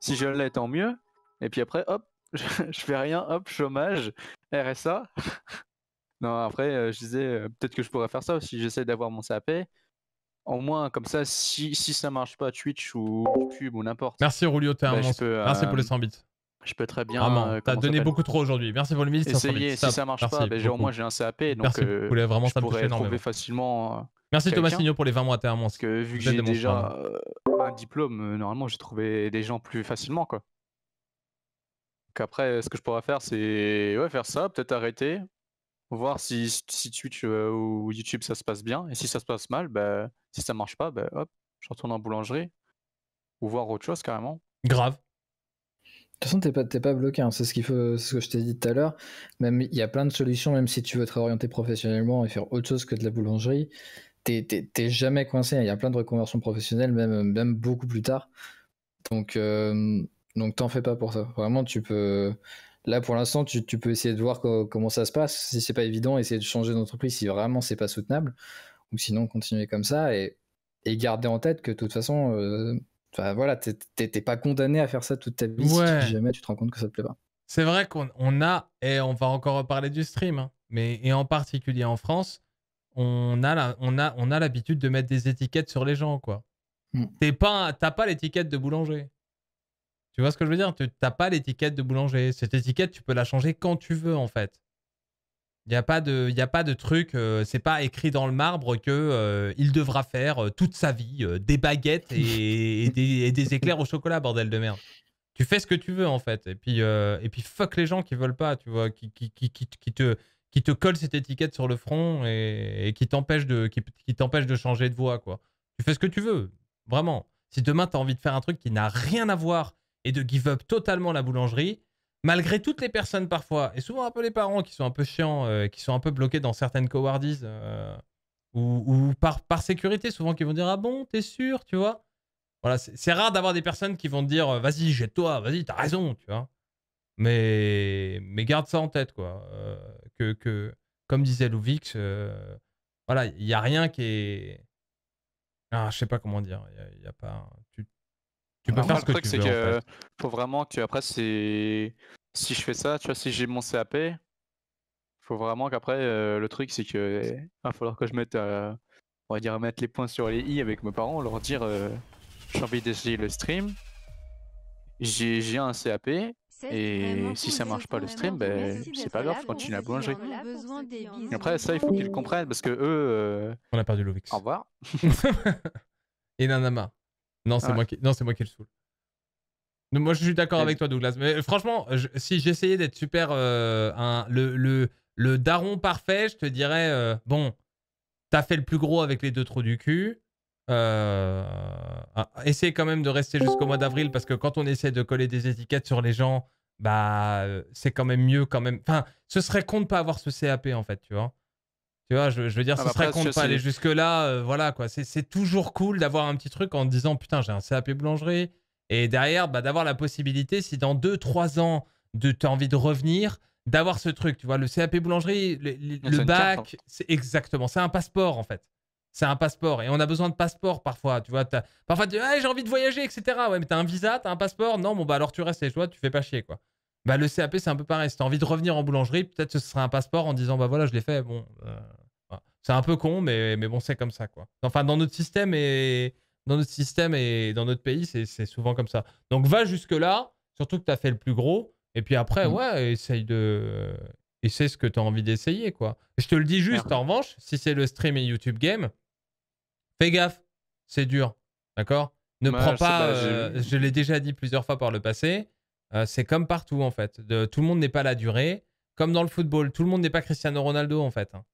si je l'ai, tant mieux, et puis après, hop, (laughs) je, fais rien, hop, chômage, RSA. (laughs) non, après, euh, je disais, euh, peut-être que je pourrais faire ça aussi, j'essaie d'avoir mon CAP. Au moins, comme ça, si, si ça marche pas, Twitch ou YouTube ou n'importe. Merci Rulio, t'es un ben, euh, Merci pour les 100 bits. Je peux très bien. Vraiment, euh, t'as donné beaucoup trop aujourd'hui. Merci pour le c'est Essayez, si ça marche pas, ben, au moins j'ai un CAP. Donc, Merci, euh, vraiment, je pourrais trouver facilement. Euh, Merci Thomas Signot pour les 20 mois à terme. Parce que vu que j'ai déjà hein. un diplôme, normalement j'ai trouvé des gens plus facilement. quoi. Donc après, ce que je pourrais faire, c'est faire ça, peut-être arrêter, voir si, si Twitch ou YouTube ça se passe bien. Et si ça se passe mal, ben, si ça marche pas, ben, hop, je retourne en boulangerie. Ou voir autre chose carrément. Grave. De toute façon, t'es pas, pas bloqué. Hein, c'est ce qu'il ce que je t'ai dit tout à l'heure. Même il y a plein de solutions, même si tu veux te réorienter professionnellement et faire autre chose que de la boulangerie, t'es jamais coincé. Hein. Il y a plein de reconversions professionnelles, même, même beaucoup plus tard. Donc, euh, donc t'en fais pas pour ça. Vraiment, tu peux. Là, pour l'instant, tu, peux essayer de voir comment ça se passe. Si c'est pas évident, essayer de changer d'entreprise si vraiment c'est pas soutenable, ou sinon continuer comme ça et, garder en tête que de toute façon. Euh, voilà, t'es pas condamné à faire ça toute ta vie si jamais tu te rends compte que ça te plaît pas. C'est vrai qu'on a, et on va encore parler du stream, hein, mais et en particulier en France, on a on a, on a l'habitude de mettre des étiquettes sur les gens, quoi. Mm. pas, t'as pas l'étiquette de boulanger. Tu vois ce que je veux dire Tu t'as pas l'étiquette de boulanger. Cette étiquette, tu peux la changer quand tu veux, en fait. Il n'y a pas de, a pas de truc. Euh, c'est pas écrit dans le marbre que euh, il devra faire euh, toute sa vie des baguettes et, des, éclairs au chocolat, bordel de merde. Tu fais ce que tu veux en fait. Et puis, et puis fuck les gens qui veulent pas, tu vois, qui, te, qui te collent cette étiquette sur le front et, qui t'empêchent de, t'empêche de changer de voix quoi. Tu fais ce que tu veux, vraiment. Si demain tu as envie de faire un truc qui n'a rien à voir et de give up totalement la boulangerie, malgré toutes les personnes parfois, et souvent un peu les parents qui sont un peu chiants, euh, qui sont un peu bloqués dans certaines cowardies, euh, ou, par, sécurité, souvent qui vont dire Ah bon, t'es sûr, tu vois Voilà, c'est rare d'avoir des personnes qui vont te dire Vas-y, jette-toi, vas-y, t'as raison, tu vois. Mais, mais garde ça en tête, quoi. Euh, que, que, comme disait Louvix, voilà, il n'y a rien qui est. Ah, je sais pas comment dire, il n'y a, pas. Tu peux faire truc, c'est Que faut vraiment que après c'est si je fais ça, tu vois, si j'ai mon CAP, faut vraiment qu'après euh, le truc c'est que va falloir que je mette euh, on va dire mettre les points sur les i avec mes parents, leur dire euh, j'ai envie d'essayer le stream. J'ai un CAP et si ça marche pas le stream, ben, c'est pas grave, je continue à boulangerie. après ça, il faut qu'ils comprennent parce que eux. On a perdu Lovix. Au revoir. (laughs) (laughs) et Nanama. Non, c'est ah. moi qui, non, c'est moi qui le saoule. Moi, je suis d'accord avec toi, Douglas. Mais euh, franchement, si j'essayais d'être super euh, le, le, le, daron parfait, je te dirais euh, bon, t'as fait le plus gros avec les deux trous du cul. Ah, Essaye quand même de rester jusqu'au mois d'avril parce que quand on essaie de coller des étiquettes sur les gens, bah, c'est quand même mieux quand même. Enfin, ce serait con de pas avoir ce CAP en fait, tu vois je, veux dire, ça ah, bah, con pas. Aller jusque-là, euh, voilà quoi. C'est toujours cool d'avoir un petit truc en disant putain, j'ai un CAP boulangerie. Et derrière, bah, d'avoir la possibilité, si dans 2-3 ans, tu as envie de revenir, d'avoir ce truc. Tu vois, le CAP boulangerie, le, bac, hein. c'est exactement. C'est un passeport en fait. C'est un passeport. Et on a besoin de passeport parfois. Tu vois, parfois tu dis, «Ah, j'ai envie de voyager, etc. Ouais, mais t'as un visa, t'as un passeport. Non, bon, bah alors tu restes et tu vois, tu fais pas chier quoi. Bah, le CAP, c'est un peu pareil. Si t'as envie de revenir en boulangerie, peut-être ce sera un passeport en disant, bah voilà, je l'ai fait. Bon. Euh, c'est un peu con, mais, mais bon, c'est comme ça, quoi. Enfin, dans notre système et dans notre système et dans notre pays, c'est souvent comme ça. Donc va jusque-là, surtout que tu as fait le plus gros, et puis après, mm. ouais, essaye de. c'est euh, ce que tu as envie d'essayer, quoi. Je te le dis juste, en revanche, si c'est le stream et YouTube Game, fais gaffe, c'est dur, d'accord Ne prends pas, euh, je l'ai déjà dit plusieurs fois par le passé, euh, c'est comme partout, en fait. De, tout le monde n'est pas la durée. Comme dans le football, tout le monde n'est pas Cristiano Ronaldo, en fait. Hein.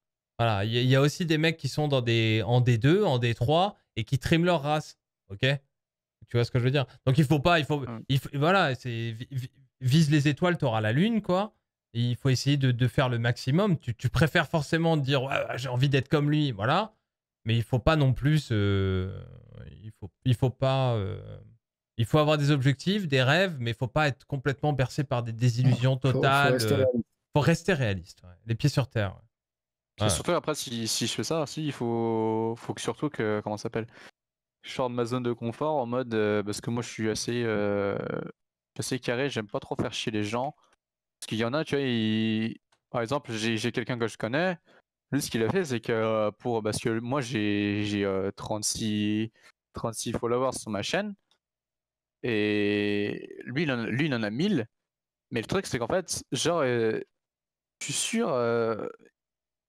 Voilà, il y, a aussi des mecs qui sont dans des, en D2, en D3 et qui triment leur race. Ok Tu vois ce que je veux dire Donc il faut pas, il faut, ah il voilà, c'est vise les étoiles, tu auras la lune, quoi. il faut essayer de, de, faire le maximum. Tu, tu préfères forcément dire ouais, j'ai envie d'être comme lui, voilà. Mais il faut pas non plus, il faut, il faut pas, euh, il faut avoir des objectifs, des rêves, mais il faut pas être complètement bercé par des ah, désillusions totales. Euh, il faut, rester réaliste. Les pieds sur terre. Surtout après, si, je fais ça, si, il faut, que surtout que, comment ça s'appelle Je sorte de ma zone de confort en mode, euh, parce que moi je suis assez, euh, assez carré, j'aime pas trop faire chier les gens. Parce qu'il y en a, tu vois, par exemple, j'ai quelqu'un que je connais, lui ce qu'il a fait, c'est que euh, pour, parce que moi j'ai 36, 36 followers sur ma chaîne, et lui lui, il en a 1000, mais le truc c'est qu'en fait, genre, je suis sûr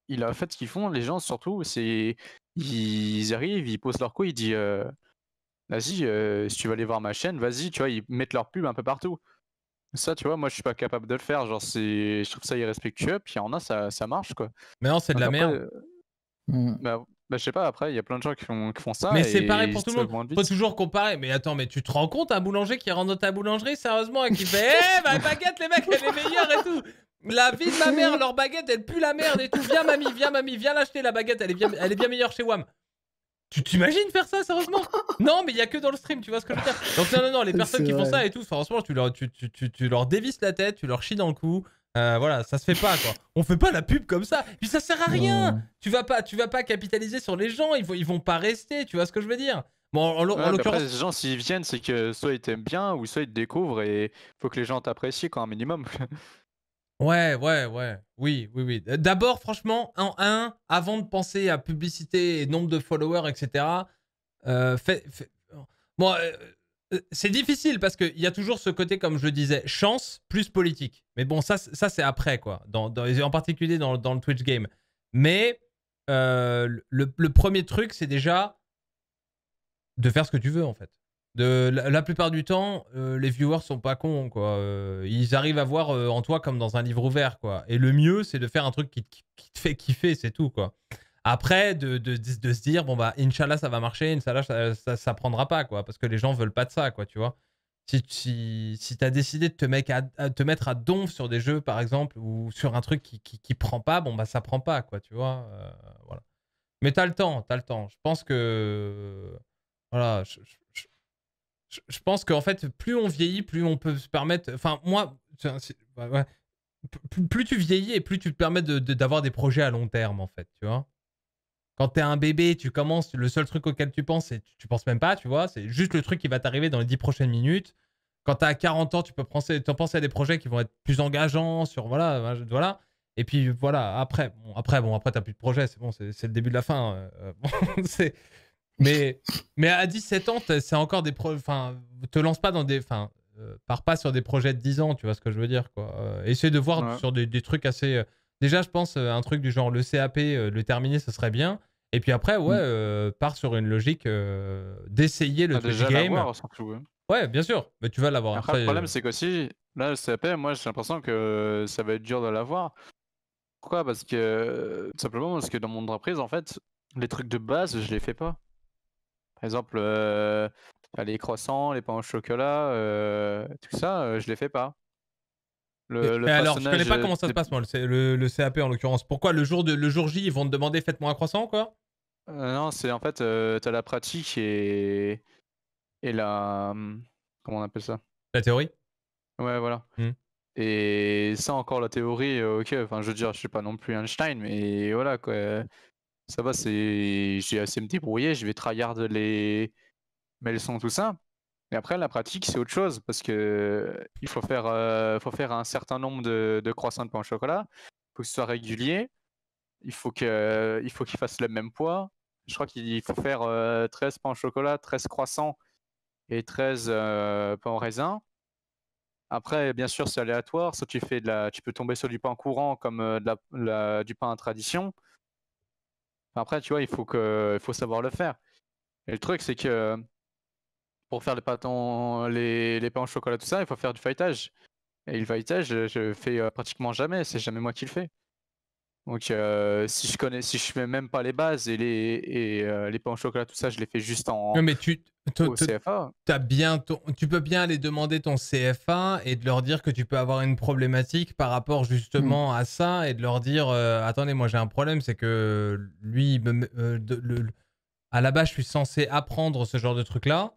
il a, en fait, ce qu'ils font, les gens surtout, c'est ils arrivent, ils posent leur coup, ils disent euh, Vas-y, euh, si tu veux aller voir ma chaîne, vas-y, tu vois, ils mettent leur pub un peu partout. Ça, tu vois, moi, je suis pas capable de le faire. Genre, c'est, je trouve ça irrespectueux. Puis il y en a, ça, marche, quoi. Mais non, c'est de la merde. Mmh. Bah, bah, je sais pas, après, il y a plein de gens qui font, ça. Mais c'est pareil pour tout le monde. Faut toujours comparer. Mais attends, mais tu te rends compte, un boulanger qui rentre dans ta boulangerie, sérieusement, et qui fait Eh, ma (laughs) baguette, les mecs, elle est meilleure et tout. La vie de ma (laughs) mère, leur baguette, elle pue la merde et tout. Viens, mamie, viens, mamie, viens l'acheter, la baguette, elle est bien, elle est bien meilleure chez Wam. Tu t'imagines faire ça, sérieusement Non, mais il y a que dans le stream, tu vois ce que je veux dire Donc, non, non, non, les (laughs) personnes qui font ça et tout, franchement, tu leur, tu, leur dévisses la tête, tu leur chies dans le cou. Euh, voilà, ça se fait pas, quoi. On fait pas la pub comme ça. Puis ça sert à rien. Tu vas pas, tu vas pas capitaliser sur les gens, ils vont, ils vont pas rester, tu vois ce que je veux dire Bon, en, l'occurrence. les gens, s'ils viennent, c'est que soit ils t'aiment bien, ou soit ils te découvrent, et faut que les gens t'apprécient, quand un minimum. (laughs) Ouais, ouais, ouais. Oui, oui, oui. Euh, d'abord, franchement, en un, avant de penser à publicité et nombre de followers, etc., euh, euh, c'est difficile parce qu'il y a toujours ce côté, comme je le disais, chance plus politique. Mais bon, ça, ça c'est après, quoi. Dans, dans, en particulier dans, le Twitch game. Mais le premier truc, c'est déjà de faire ce que tu veux, en fait. De, la, plupart du temps, euh, les viewers sont pas cons, quoi. Euh, ils arrivent à voir euh, en toi comme dans un livre ouvert, quoi. Et le mieux, c'est de faire un truc qui, te fait kiffer, c'est tout, quoi. Après, de, de, de, se dire, bon, bah, Inch'Allah, ça va marcher, Inch'Allah, ça, ça, prendra pas, quoi. Parce que les gens veulent pas de ça, quoi, tu vois. Si, si, si t'as décidé de te, mettre à, te mettre à donf sur des jeux, par exemple, ou sur un truc qui, qui, qui prend pas, bon, bah, ça prend pas, quoi, tu vois. voilà. Mais t'as le temps, t'as le temps. Je pense que. Voilà, je pense qu'en fait, plus on vieillit, plus on peut se permettre. Enfin, moi, plus tu vieillis et plus tu te permets d'avoir de, des projets à long terme, en fait, tu vois. Quand t'es un bébé, tu commences, le seul truc auquel tu penses, et tu, penses même pas, tu vois, c'est juste le truc qui va t'arriver dans les 10 prochaines minutes. Quand t'as 40 ans, tu peux penser, penser à des projets qui vont être plus engageants, sur voilà, voilà. Et puis voilà, après, bon, après, bon, après, t'as plus de projet, c'est bon, c'est le début de la fin. Euh, euh, (laughs) c'est mais, mais à 17 ans, c'est encore des. Enfin, te lance pas dans des. Enfin, euh, pars pas sur des projets de 10 ans, tu vois ce que je veux dire, quoi. Euh, essaye de voir sur des, trucs assez. Euh, déjà, je pense un truc du genre le CAP, le terminer, ce serait bien. Et puis après, ouais, mm. euh, pars sur une logique d'essayer le ah, game. ouais. bien sûr, mais tu vas l'avoir. le problème, c'est qu'aussi, là, le CAP, moi, j'ai l'impression que ça va être dur de l'avoir. Pourquoi Parce que, simplement, parce que dans mon entreprise, en fait, les trucs de base, je les fais pas. Par exemple, euh, les croissants, les pains au chocolat, euh, tout ça, euh, je les fais pas. Le, le alors, je connais pas comment ça se passe, moi, le, le, CAP en l'occurrence. Pourquoi le jour, de, le jour J, ils vont te demander faites-moi un croissant, quoi Non, c'est en fait, tu as la pratique et. et la. Hum, comment on appelle ça La théorie Ouais, voilà. Hmm. Et ça, encore, la théorie, ok, enfin, je veux dire, je suis pas non plus Einstein, mais voilà, quoi ça va, c'est j'ai assez me débrouiller, je vais tryhard les mes leçons, tout ça. Et après, la pratique, c'est autre chose, parce que il faut faire, euh, faut faire un certain nombre de, croissants de pain au chocolat, il faut que ce soit régulier, il faut qu'ils faut le même poids. Je crois qu'il faut faire 13 euh, pains au chocolat, 13 croissants et 13 euh, pains au raisin. Après, bien sûr, c'est aléatoire. Soit tu, fais de tu peux tomber sur du pain courant comme du pain à tradition. Après, tu vois, il faut, que, il faut savoir le faire. Et le truc, c'est que pour faire les pâtes les, pains au chocolat, tout ça, il faut faire du feuilletage. Et le fightage, je, le fais euh, pratiquement jamais, c'est jamais moi qui le fais. Donc, euh, si je connais, si je fais même pas les bases et les et, euh, les pains au chocolat, tout ça, je les fais juste en. Non, mais tu CFA. As bien tu peux bien aller demander ton CFA et de leur dire que tu peux avoir une problématique par rapport justement mm. à ça et de leur dire euh, attendez, moi j'ai un problème, c'est que lui, à la base, je suis censé apprendre ce genre de truc là.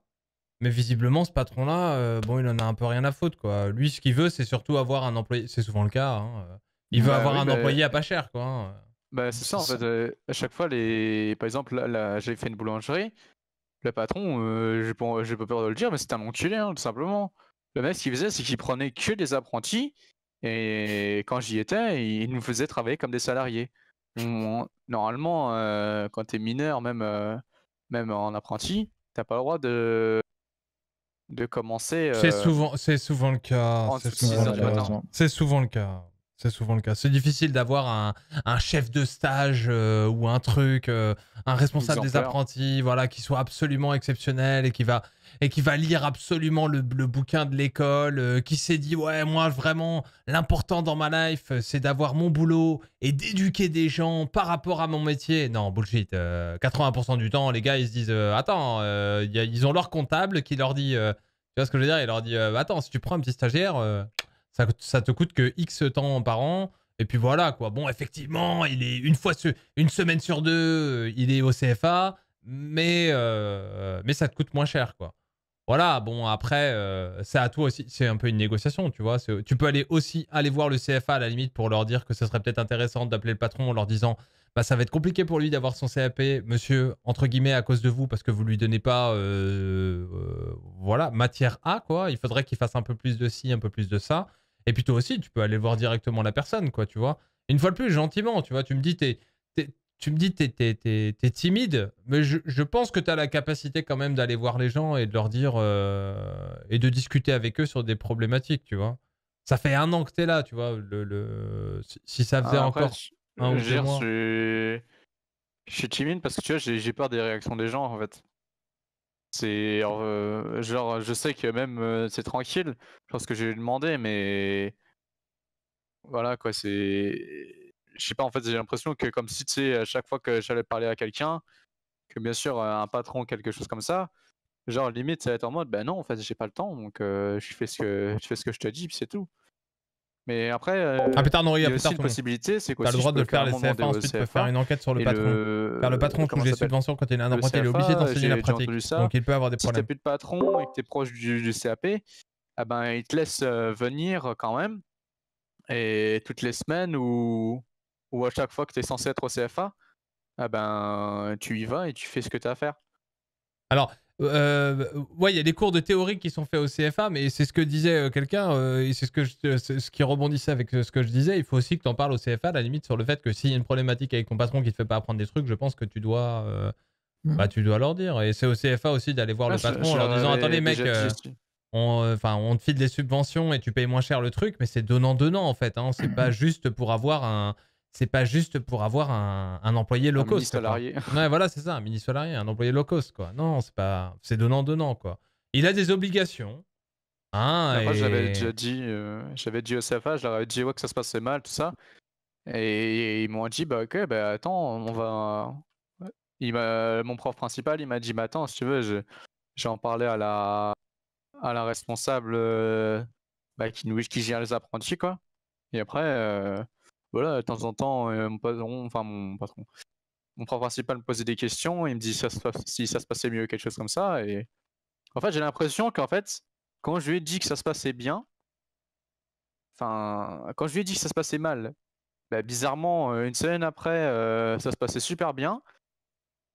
Mais visiblement, ce patron-là, bon, il en a un peu rien à faute. quoi. Lui, ce qu'il veut, c'est surtout avoir un employé. C'est souvent le cas. Hein, il veut bah avoir un employé à pas cher, quoi. Hein. Bah, c'est ça, en fait. Euh, à chaque fois, les... par exemple, là, j'ai fait une boulangerie. Le patron, euh, je j'ai pas, peur de le dire, mais c'était un enculé, hein, tout simplement. Le mec, ce qu'il faisait, c'est qu'il prenait que des apprentis. Et quand j'y étais, il nous faisait travailler comme des salariés. Normalement, euh, quand t'es mineur, même, même en apprenti, t'as pas le droit de, de commencer. C'est souvent, souvent le cas. C'est souvent le cas. C'est souvent le cas. C'est difficile d'avoir un, chef de stage euh, ou un truc, euh, un responsable des apprentis, voilà, qui soit absolument exceptionnel et qui va et qui va lire absolument le, bouquin de l'école, euh, qui s'est dit ouais moi vraiment l'important dans ma life c'est d'avoir mon boulot et d'éduquer des gens par rapport à mon métier. Non bullshit. 80% du temps les gars ils se disent attends ils ont leur comptable qui leur dit tu vois ce que je veux dire Il leur dit Attends, si tu prends un petit stagiaire, ça, ça te coûte que X temps par an. Et puis voilà, quoi. Bon, effectivement, il est une fois une semaine sur deux, euh, il est au CFA, mais, euh, mais ça te coûte moins cher, quoi. Voilà, bon, après, euh, c'est à toi aussi, c'est un peu une négociation, tu vois. Tu peux aller aussi aller voir le CFA à la limite pour leur dire que ce serait peut-être intéressant d'appeler le patron en leur disant bah, ça va être compliqué pour lui d'avoir son CAP, monsieur, entre guillemets, à cause de vous, parce que vous lui donnez pas, voilà, matière A, quoi. Il faudrait qu'il fasse un peu plus de ci, un peu plus de ça. Et puis toi aussi, tu peux aller voir directement la personne, quoi, tu vois. Une fois de plus, gentiment, tu vois, tu me dis, tu me dis, timide, mais je, pense que tu as la capacité quand même d'aller voir les gens et de leur dire, euh, et de discuter avec eux sur des problématiques, tu vois. Ça fait un an que tu es là, tu vois. Le, Si, ça faisait ah, encore un ou deux mois. Je suis timide parce que tu vois, j'ai peur des réactions des gens, en fait. C'est euh, genre, je sais que même euh, c'est tranquille, pense que j'ai demandé, mais voilà quoi, c'est. Je sais pas, en fait, j'ai l'impression que comme si tu sais, à chaque fois que j'allais parler à quelqu'un, que bien sûr, euh, un patron, quelque chose comme ça, genre limite, ça va être en mode, ben non, en fait, j'ai pas le temps, donc je, fais ce que, je fais ce que je te dis, puis c'est tout. Mais après, euh, ah, non, il y a, aussi une possibilité, c'est quoi as le droit de faire les CFA, ensuite tu peux faire une enquête sur le patron. Le... Faire le patron des subventions quand il est un emprunt, il est obligé d'enseigner la pratique. Donc il peut avoir des problèmes. Si t'as plus de patron et que tu es proche du, CAP, ah ben, il te laisse euh, venir euh, quand même. Et toutes les semaines ou, ou à chaque fois que tu es censé être au CFA, ah ben, tu y vas et tu fais ce que tu as à faire. Alors, euh, euh, ouais, il y a des cours de théorie qui sont faits au CFA, mais c'est ce que disait euh, quelqu'un, et c'est ce, que ce qui rebondissait avec ce que je disais. Il faut aussi que tu en parles au CFA, à la limite, sur le fait que s'il y a une problématique avec ton patron qui te fait pas apprendre des trucs, je pense que tu dois, bah, tu dois leur dire. Et c'est au CFA aussi d'aller voir le patron en leur disant Attendez, mec. on, te file des subventions et tu payes moins cher le truc, mais c'est donnant-donnant en fait. Hein. C'est pas (clears throat) juste pour avoir un, c'est pas juste pour avoir un, un employé low un mini salarié. (laughs) Ouais, voilà, c'est ça, un mini salarié, un employé low cost, quoi. Non, c'est pas, c'est donnant donnant, quoi. Il a des obligations. Hein, j'avais déjà dit, euh, j'avais dit au CFA, je leur avais dit que ça se passait mal, tout ça, et, ils m'ont dit bah ok, bah attends, on va. mon prof principal, il m'a dit bah attends, si tu veux, j'ai en parlé à la, à la responsable euh, bah, qui, qui gère les apprentis, quoi. Et après. Euh, voilà, de temps en temps, euh, mon patron, enfin mon patron, mon prof principal me posait des questions, il me dit si ça se, passait mieux, quelque chose comme ça. Et en fait, j'ai l'impression qu'en fait, quand je lui ai dit que ça se passait bien, enfin, quand je lui ai dit que ça se passait mal, bah, bizarrement, euh, une semaine après, euh, ça se passait super bien.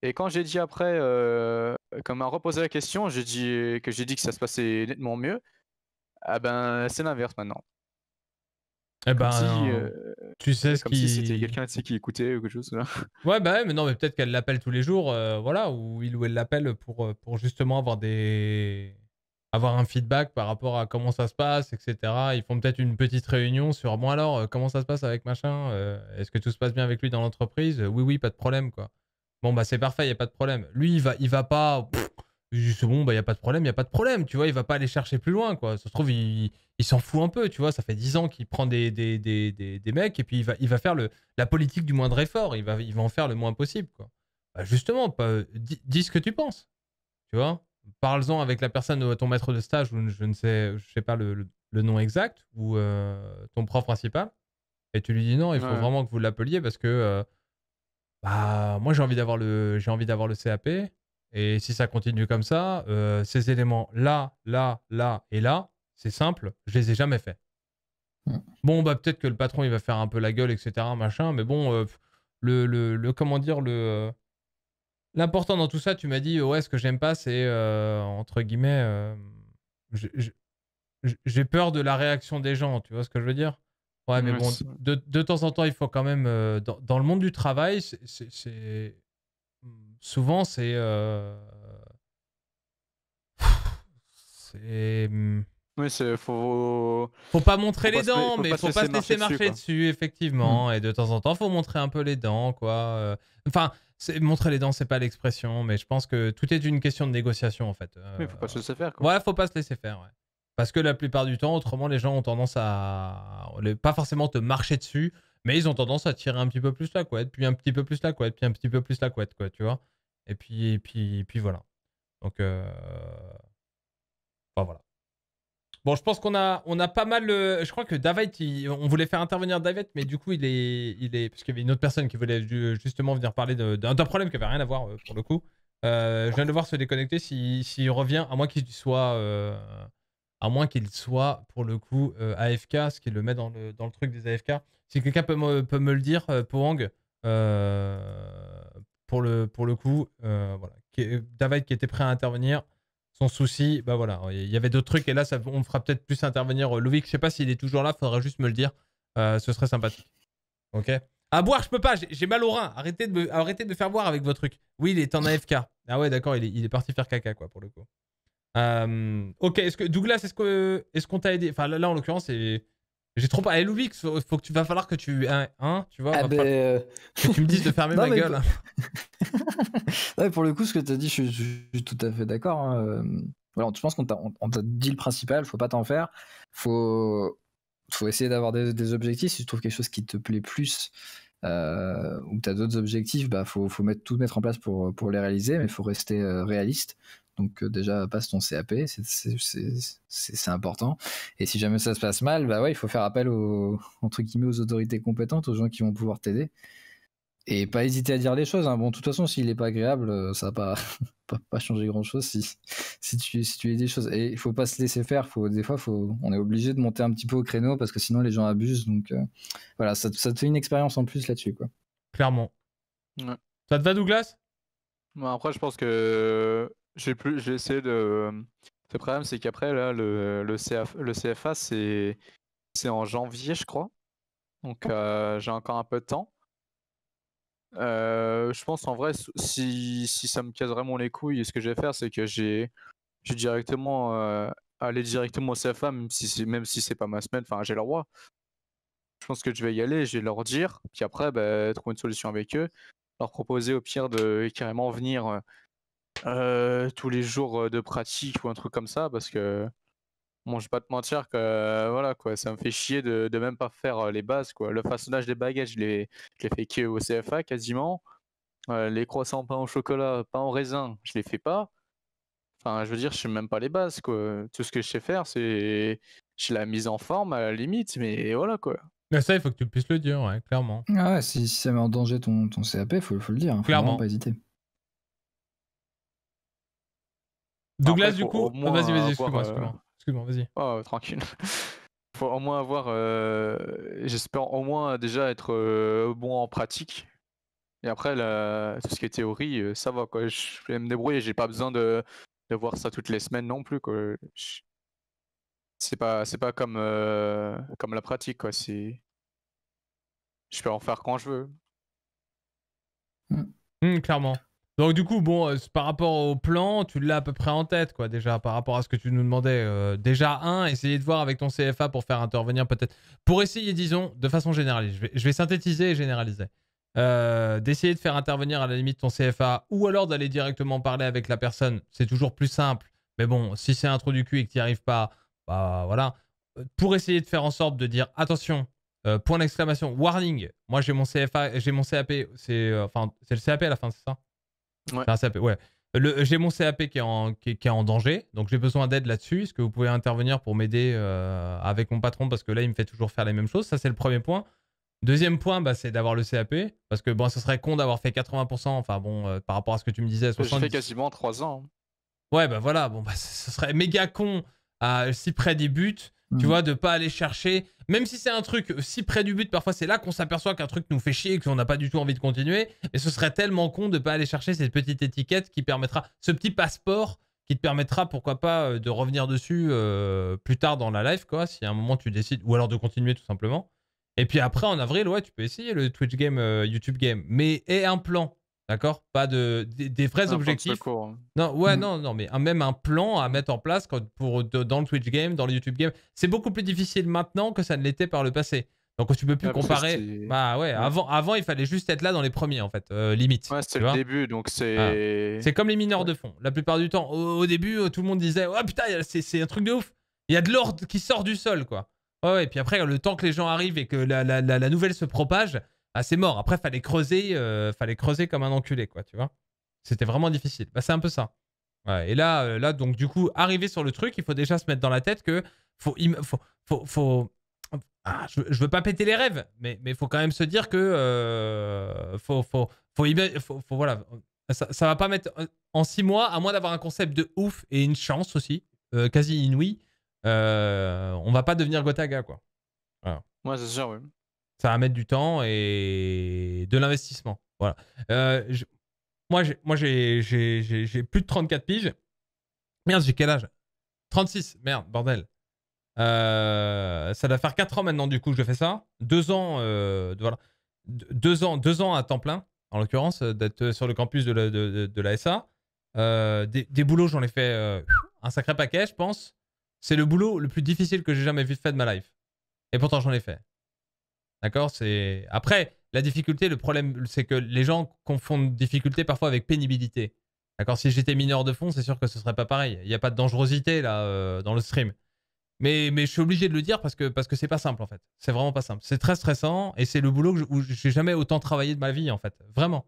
Et quand j'ai dit après, quand quand m'a reposé la question, j'ai dit que j'ai dit que ça se passait nettement mieux. Ah ben, c'est l'inverse maintenant. Eh ben, euh, tu sais ce comme qui... si c'était quelqu'un qui écoutait ou quelque chose. (laughs) Ouais, bah mais non, mais peut-être qu'elle l'appelle tous les jours, euh, voilà, ou il ou elle l'appelle pour, euh, pour justement avoir des avoir un feedback par rapport à comment ça se passe, etc. Ils font peut-être une petite réunion sur bon alors comment ça se passe avec machin, est-ce que tout se passe bien avec lui dans l'entreprise Oui oui, pas de problème quoi. Bon bah c'est parfait, il y a pas de problème. Lui il va il va pas juste bon, bah, il n'y a pas de problème, il n'y a pas de problème, tu vois, il va pas aller chercher plus loin, quoi. Ça se trouve, il, il s'en fout un peu, tu vois, ça fait 10 ans qu'il prend des des, mecs et puis il va, il va faire le, la politique du moindre effort, il va, il va en faire le moins possible, quoi. Bah, justement, dis, ce que tu penses, tu vois. Parle-en avec la personne, euh, ton maître de stage, ou je ne sais, je sais pas le, nom exact, ou euh, ton prof principal, et tu lui dis non, il faut vraiment que vous l'appeliez parce que, euh, bah, moi j'ai envie d'avoir le, j'ai envie d'avoir le CAP. Et si ça continue comme ça, euh, ces éléments là, là, là et là, c'est simple, je les ai jamais faits. Mm. Bon, bah peut-être que le patron il va faire un peu la gueule, etc. Machin, mais bon, euh, le, comment dire, le l'important dans tout ça, tu m'as dit euh, ouais, ce que j'aime pas, c'est entre guillemets, j'ai peur de la réaction des gens, tu vois ce que je veux dire Ouais, mais bon, de, temps en temps, il faut quand même dans le monde du travail, c'est souvent, c'est. Euh, c'est. Hmm, oui, c'est faut. Faut pas montrer les dents, mais faut pas, se laisser marcher, dessus, effectivement. Mm. Et de temps en temps, faut montrer un peu les dents, quoi. Euh. Enfin, montrer les dents, c'est pas l'expression, mais je pense que tout est une question de négociation, en fait. Mais euh. faut pas se laisser faire. Quoi. Ouais, faut pas se laisser faire. Parce que la plupart du temps, autrement, les gens ont tendance à pas forcément te marcher dessus, mais ils ont tendance à tirer un petit peu plus la couette, puis un petit peu plus la couette, puis un petit peu plus la couette, quoi, tu vois. Et puis, et puis, et puis voilà. Donc, euh, voilà. Bon, je pense qu'on a, on a pas mal. Euh, je crois que David, on voulait faire intervenir David, mais du coup, il est, il est, parce qu'il y avait une autre personne qui voulait justement venir parler d'un problème qui avait rien à voir euh, pour le coup. je viens de voir se déconnecter. S'il si, revient, à moins qu'il soit, à moins qu'il soit pour le coup euh, AFK, ce qui le met dans le, truc des AFK. Si quelqu'un peut, me, le dire, euh, Poang, euh, pour, le, pour le coup, voilà. David qui était prêt à intervenir, son souci, bah voilà, il y avait d'autres trucs et là, ça, on fera peut-être plus intervenir Lovic. Je sais pas s'il est toujours là, faudra juste me le dire, ce serait sympathique. Ok à boire, je peux pas, j'ai mal au rein. Arrêtez de, me, faire boire avec vos trucs. Oui, il est en AFK. Ah ouais, d'accord, il est, il est parti faire caca, quoi, pour le coup. Euh, ok, est-ce que Douglas, est-ce que est-ce qu'on t'a aidé Enfin là, en l'occurrence, j'ai trop pas. il faut, que tu va falloir que tu tu vois, ah ben, euh, tu me dises de fermer (laughs) ma gueule. Hein. (laughs) Pour... le coup, ce que tu as dit, je, suis tout à fait d'accord. Voilà, hein, euh, je pense qu'on t'a dit le principal, faut pas t'en faire. Faut faut essayer d'avoir des, objectifs. Si tu trouves quelque chose qui te plaît plus ou que tu as d'autres objectifs, bah faut, faut mettre, tout mettre en place pour, pour les réaliser, mais il faut rester réaliste. Donc euh, déjà, passe ton CAP, c'est important. Et si jamais ça se passe mal, bah ouais, il faut faire appel aux, entre guillemets, aux autorités compétentes, aux gens qui vont pouvoir t'aider. Et pas hésiter à dire les choses. Hein. Bon, de toute façon, s'il n'est pas agréable, euh, ça va (laughs) pas, changer grand-chose si, si, tu, si tu dis des choses. Et il faut pas se laisser faire. Faut, des fois, faut, on est obligé de monter un petit peu au créneau parce que sinon, les gens abusent. Donc euh, voilà, ça, te fait une expérience en plus là-dessus. Clairement. Ça te va, Douglas Bon, bah, après, je pense que j'ai plus, j'ai essayé de. Le problème, c'est qu'après, là, le, le, le CFA, c'est, c'est en janvier, je crois. Donc, euh, j'ai encore un peu de temps. Euh, je pense en vrai, si, si ça me casse vraiment les couilles, ce que je vais faire, c'est que j'ai, vais directement euh, aller directement au CFA, même si, même si c'est pas ma semaine, enfin, j'ai le droit. Je pense que je vais y aller, je vais leur dire, puis après, bah, trouver une solution avec eux, leur proposer au pire de carrément venir euh, tous les jours euh, de pratique ou un truc comme ça parce que bon, je vais pas te mentir que euh, voilà quoi, ça me fait chier de, même pas faire les bases quoi. Le façonnage des bagages je les fait que au CFA quasiment. les croissants pas au chocolat, pas en raisin, je les fais pas. Enfin, je veux dire, je sais même pas les bases quoi. Tout ce que je sais faire, c'est je la mise en forme à la limite, mais voilà quoi. Ça, il faut que tu puisses le dire, ouais, clairement. Ah si, ça met en danger ton, ton CAP, il faut, faut, le dire. Hein, clairement. Pas hésiter. Douglas, du coup, ah, vas-y, vas-y, excuse-moi, euh, excuse-moi, excuse moi excuse moi vas y Oh, euh, tranquille. (laughs) faut au moins avoir, euh, j'espère au moins déjà être bon en pratique. Et après, tout ce qui est théorie, ça va quoi. Je vais me débrouiller, j'ai pas besoin de, voir ça toutes les semaines non plus quoi. C'est pas, c'est pas comme, comme la pratique quoi. C'est, je peux en faire quand je veux. Hmm. Hmm, clairement. Donc du coup, bon, euh, par rapport au plan, tu l'as à peu près en tête, quoi, déjà, par rapport à ce que tu nous demandais. Euh, déjà, un, essayer de voir avec ton CFA pour faire intervenir peut-être, pour essayer, disons, de façon générale je vais, synthétiser et généraliser, euh, d'essayer de faire intervenir à la limite ton CFA, ou alors d'aller directement parler avec la personne, c'est toujours plus simple. Mais bon, si c'est un trou du cul et que tu n'y arrives pas, bah voilà. Pour essayer de faire en sorte de dire, attention, point d'exclamation, warning, moi j'ai mon CFA, j'ai mon CAP, c'est enfin, c'est le CAP à la fin, c'est ça j'ai mon CAP qui est en, qui, en danger, donc j'ai besoin d'aide là-dessus. Est-ce que vous pouvez intervenir pour m'aider euh, avec mon patron Parce que là, il me fait toujours faire les mêmes choses. Ça, c'est le premier point. Deuxième point, bah, c'est d'avoir le CAP. Parce que bon, ça serait con d'avoir fait 80%, enfin bon, euh, par rapport à ce que tu me disais. 70... J'ai quasiment 3 ans. Ouais, bah voilà, bon, bah, ce serait méga con à si près des buts tu mm. vois, de pas aller chercher, même si c'est un truc si près du but, parfois c'est là qu'on s'aperçoit qu'un truc nous fait chier et qu'on n'a pas du tout envie de continuer. et ce serait tellement con de pas aller chercher cette petite étiquette qui permettra, ce petit passeport qui te permettra, pourquoi pas, euh, de revenir dessus euh, plus tard dans la live, quoi, si à un moment tu décides, ou alors de continuer tout simplement. Et puis après, en avril, ouais, tu peux essayer le Twitch Game, euh, YouTube Game. Mais et un plan. D'accord Pas de des, vrais objectifs. Non, ouais, mm. non, non, mais un, même un plan à mettre en place quand, pour dans le Twitch game, dans le YouTube game, c'est beaucoup plus difficile maintenant que ça ne l'était par le passé. Donc tu peux plus comparer. Bah ouais, Avant, avant il fallait juste être là dans les premiers en fait, euh, limite. Ouais, c'est le début, donc ah. c'est. C'est comme les mineurs de fond. La plupart du temps, au, début, euh, tout le monde disait oh putain, c'est un truc de ouf. Il y a de l'ordre qui sort du sol quoi. Ouais, et puis après, le temps que les gens arrivent et que la, la, la nouvelle se propage, ah c'est mort. Après fallait creuser, euh, fallait creuser comme un enculé quoi, tu vois. C'était vraiment difficile. Bah, c'est un peu ça. et là, euh, là donc du coup, arrivé sur le truc, il faut déjà se mettre dans la tête que faut, faut, faut, faut ah, je, je, veux pas péter les rêves, mais mais faut quand même se dire que euh, faut, faut, faut, voilà, ça, ça va pas mettre en six mois, à moins d'avoir un concept de ouf et une chance aussi, euh, quasi inouïe, euh, on va pas devenir Gotaga quoi. Voilà. Ouais, c'est sûr, oui ça va mettre du temps et de l'investissement. Voilà. Euh, moi, j'ai, plus de 34 piges. Merde, j'ai quel âge 36. Merde, bordel. Euh, ça doit faire 4 ans maintenant, du coup, que je fais ça. 2 ans, euh, voilà. deux ans, deux ans à temps plein, en l'occurrence, d'être sur le campus de la, SA. Des, boulots, j'en ai fait un sacré paquet, je pense. C'est le boulot le plus difficile que j'ai jamais vu fait de ma life. Et pourtant, j'en ai fait. D'accord C'est Après, la difficulté, le problème, c'est que les gens confondent difficulté parfois avec pénibilité. D'accord Si j'étais mineur de fond, c'est sûr que ce serait pas pareil. Il n'y a pas de dangerosité là euh, dans le stream. Mais, mais je suis obligé de le dire parce que parce que c'est pas simple en fait. C'est vraiment pas simple. C'est très stressant et c'est le boulot où je, où j'ai jamais autant travaillé de ma vie en fait. Vraiment.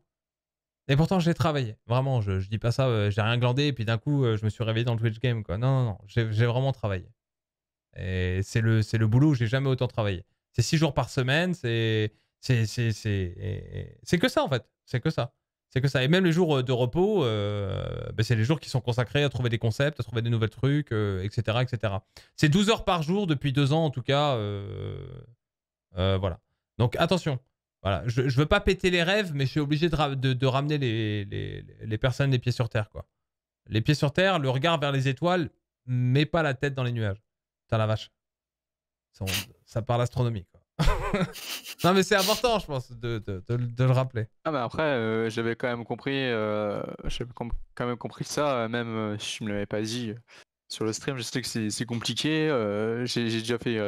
Et pourtant j'ai travaillé. Vraiment, je, ne dis pas ça, euh, j'ai rien glandé et puis d'un coup euh, je me suis réveillé dans le Twitch game quoi. Non non non, j'ai vraiment travaillé. Et c'est le c'est le boulot où j'ai jamais autant travaillé c'est six jours par semaine, c'est c'est que ça en fait, c'est que ça. C'est que ça. Et même les jours euh, de repos, euh, ben, c'est les jours qui sont consacrés à trouver des concepts, à trouver des nouvelles trucs, etc. Euh, etc. C'est 12 heures par jour depuis deux ans en tout cas. voilà. Donc attention. Voilà. Je, je veux pas péter les rêves, mais je suis obligé de, ramener les, personnes les pieds sur terre. quoi. Les pieds sur terre, le regard vers les étoiles, mais pas la tête dans les nuages. T'as la vache ça parle astronomie. Quoi. (laughs) non, mais c'est important, je pense, de, le rappeler. Ah, mais après, euh, j'avais quand même compris, euh, quand même compris ça, euh, même si je me l'avais pas dit sur le stream. Je sais que c'est compliqué. J'ai déjà fait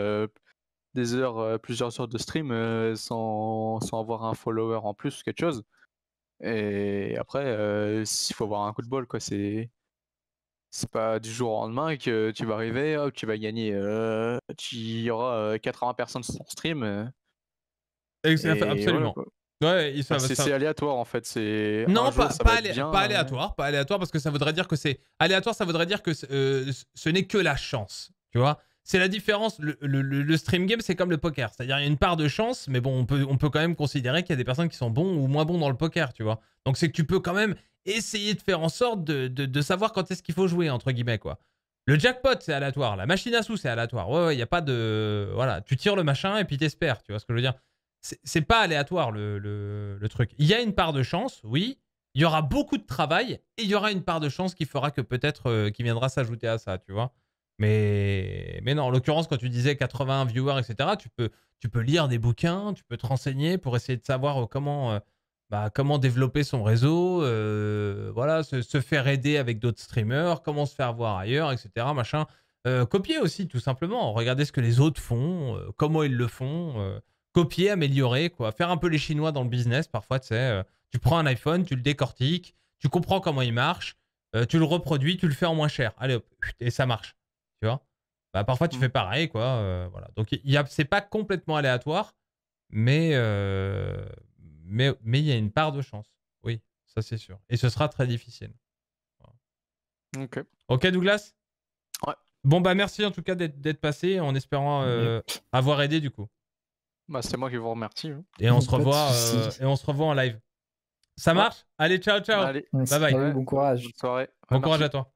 des heures, plusieurs heures de stream sans, avoir un follower en plus, ou quelque chose. Et après, il faut avoir un coup de bol, quoi. C'est c'est pas du jour au lendemain que tu vas arriver, tu vas gagner, euh, tu y aura 80 euh, personnes sur stream. Euh, absolument. Ah, c'est aléatoire en fait. non, pas, euh. aléatoire, pas aléatoire parce que ça voudrait dire que c'est aléatoire, ça voudrait dire que ce n'est que la chance. Tu vois, c'est la différence. Le, le stream game, c'est comme le poker, c'est-à-dire il y a une part de chance, mais bon, on peut, on peut quand même considérer qu'il y a des personnes qui sont bons ou moins bons dans le poker, tu vois. Donc c'est que tu peux quand même essayer de faire en sorte de, savoir quand est-ce qu'il faut jouer, entre guillemets, quoi. Le jackpot, c'est aléatoire. La machine à sous, c'est aléatoire. Ouais, il y a pas de. Voilà, tu tires le machin et puis t'espères. Tu vois ce que je veux dire C'est pas aléatoire le, le, truc. Il y a une part de chance, oui. Il y aura beaucoup de travail et il y aura une part de chance qui fera que peut-être euh, qui viendra s'ajouter à ça, tu vois. Mais, mais non, en l'occurrence, quand tu disais 80 viewers, etc., tu peux, tu peux lire des bouquins, tu peux te renseigner pour essayer de savoir euh, comment, euh, bah, comment développer son réseau, euh, voilà, se, faire aider avec d'autres streamers, comment se faire voir ailleurs, etc. Machin. Euh, copier aussi, tout simplement. Regarder ce que les autres font, euh, comment ils le font. copier, améliorer, quoi. Faire un peu les Chinois dans le business, parfois, tu sais. tu prends un iPhone, tu le décortiques, tu comprends comment il marche, tu le reproduis, tu le fais en moins cher. Allez, hop, et ça marche. Tu vois bah, Parfois, tu mmh. fais pareil, quoi. voilà. Donc, c'est pas complètement aléatoire, mais mais il y a une part de chance. Oui, ça c'est sûr. Et ce sera très difficile. Ok. Ok, Douglas Ouais. Bon, bah merci en tout cas d'être passé en espérant euh, avoir aidé du coup. Bah, c'est moi qui vous remercie. Hein. Et, on se revoit, euh, et on se revoit en live. Ça marche Allez, ciao, ciao. Bye bye. bon courage. Bonne soirée. Bon courage à toi.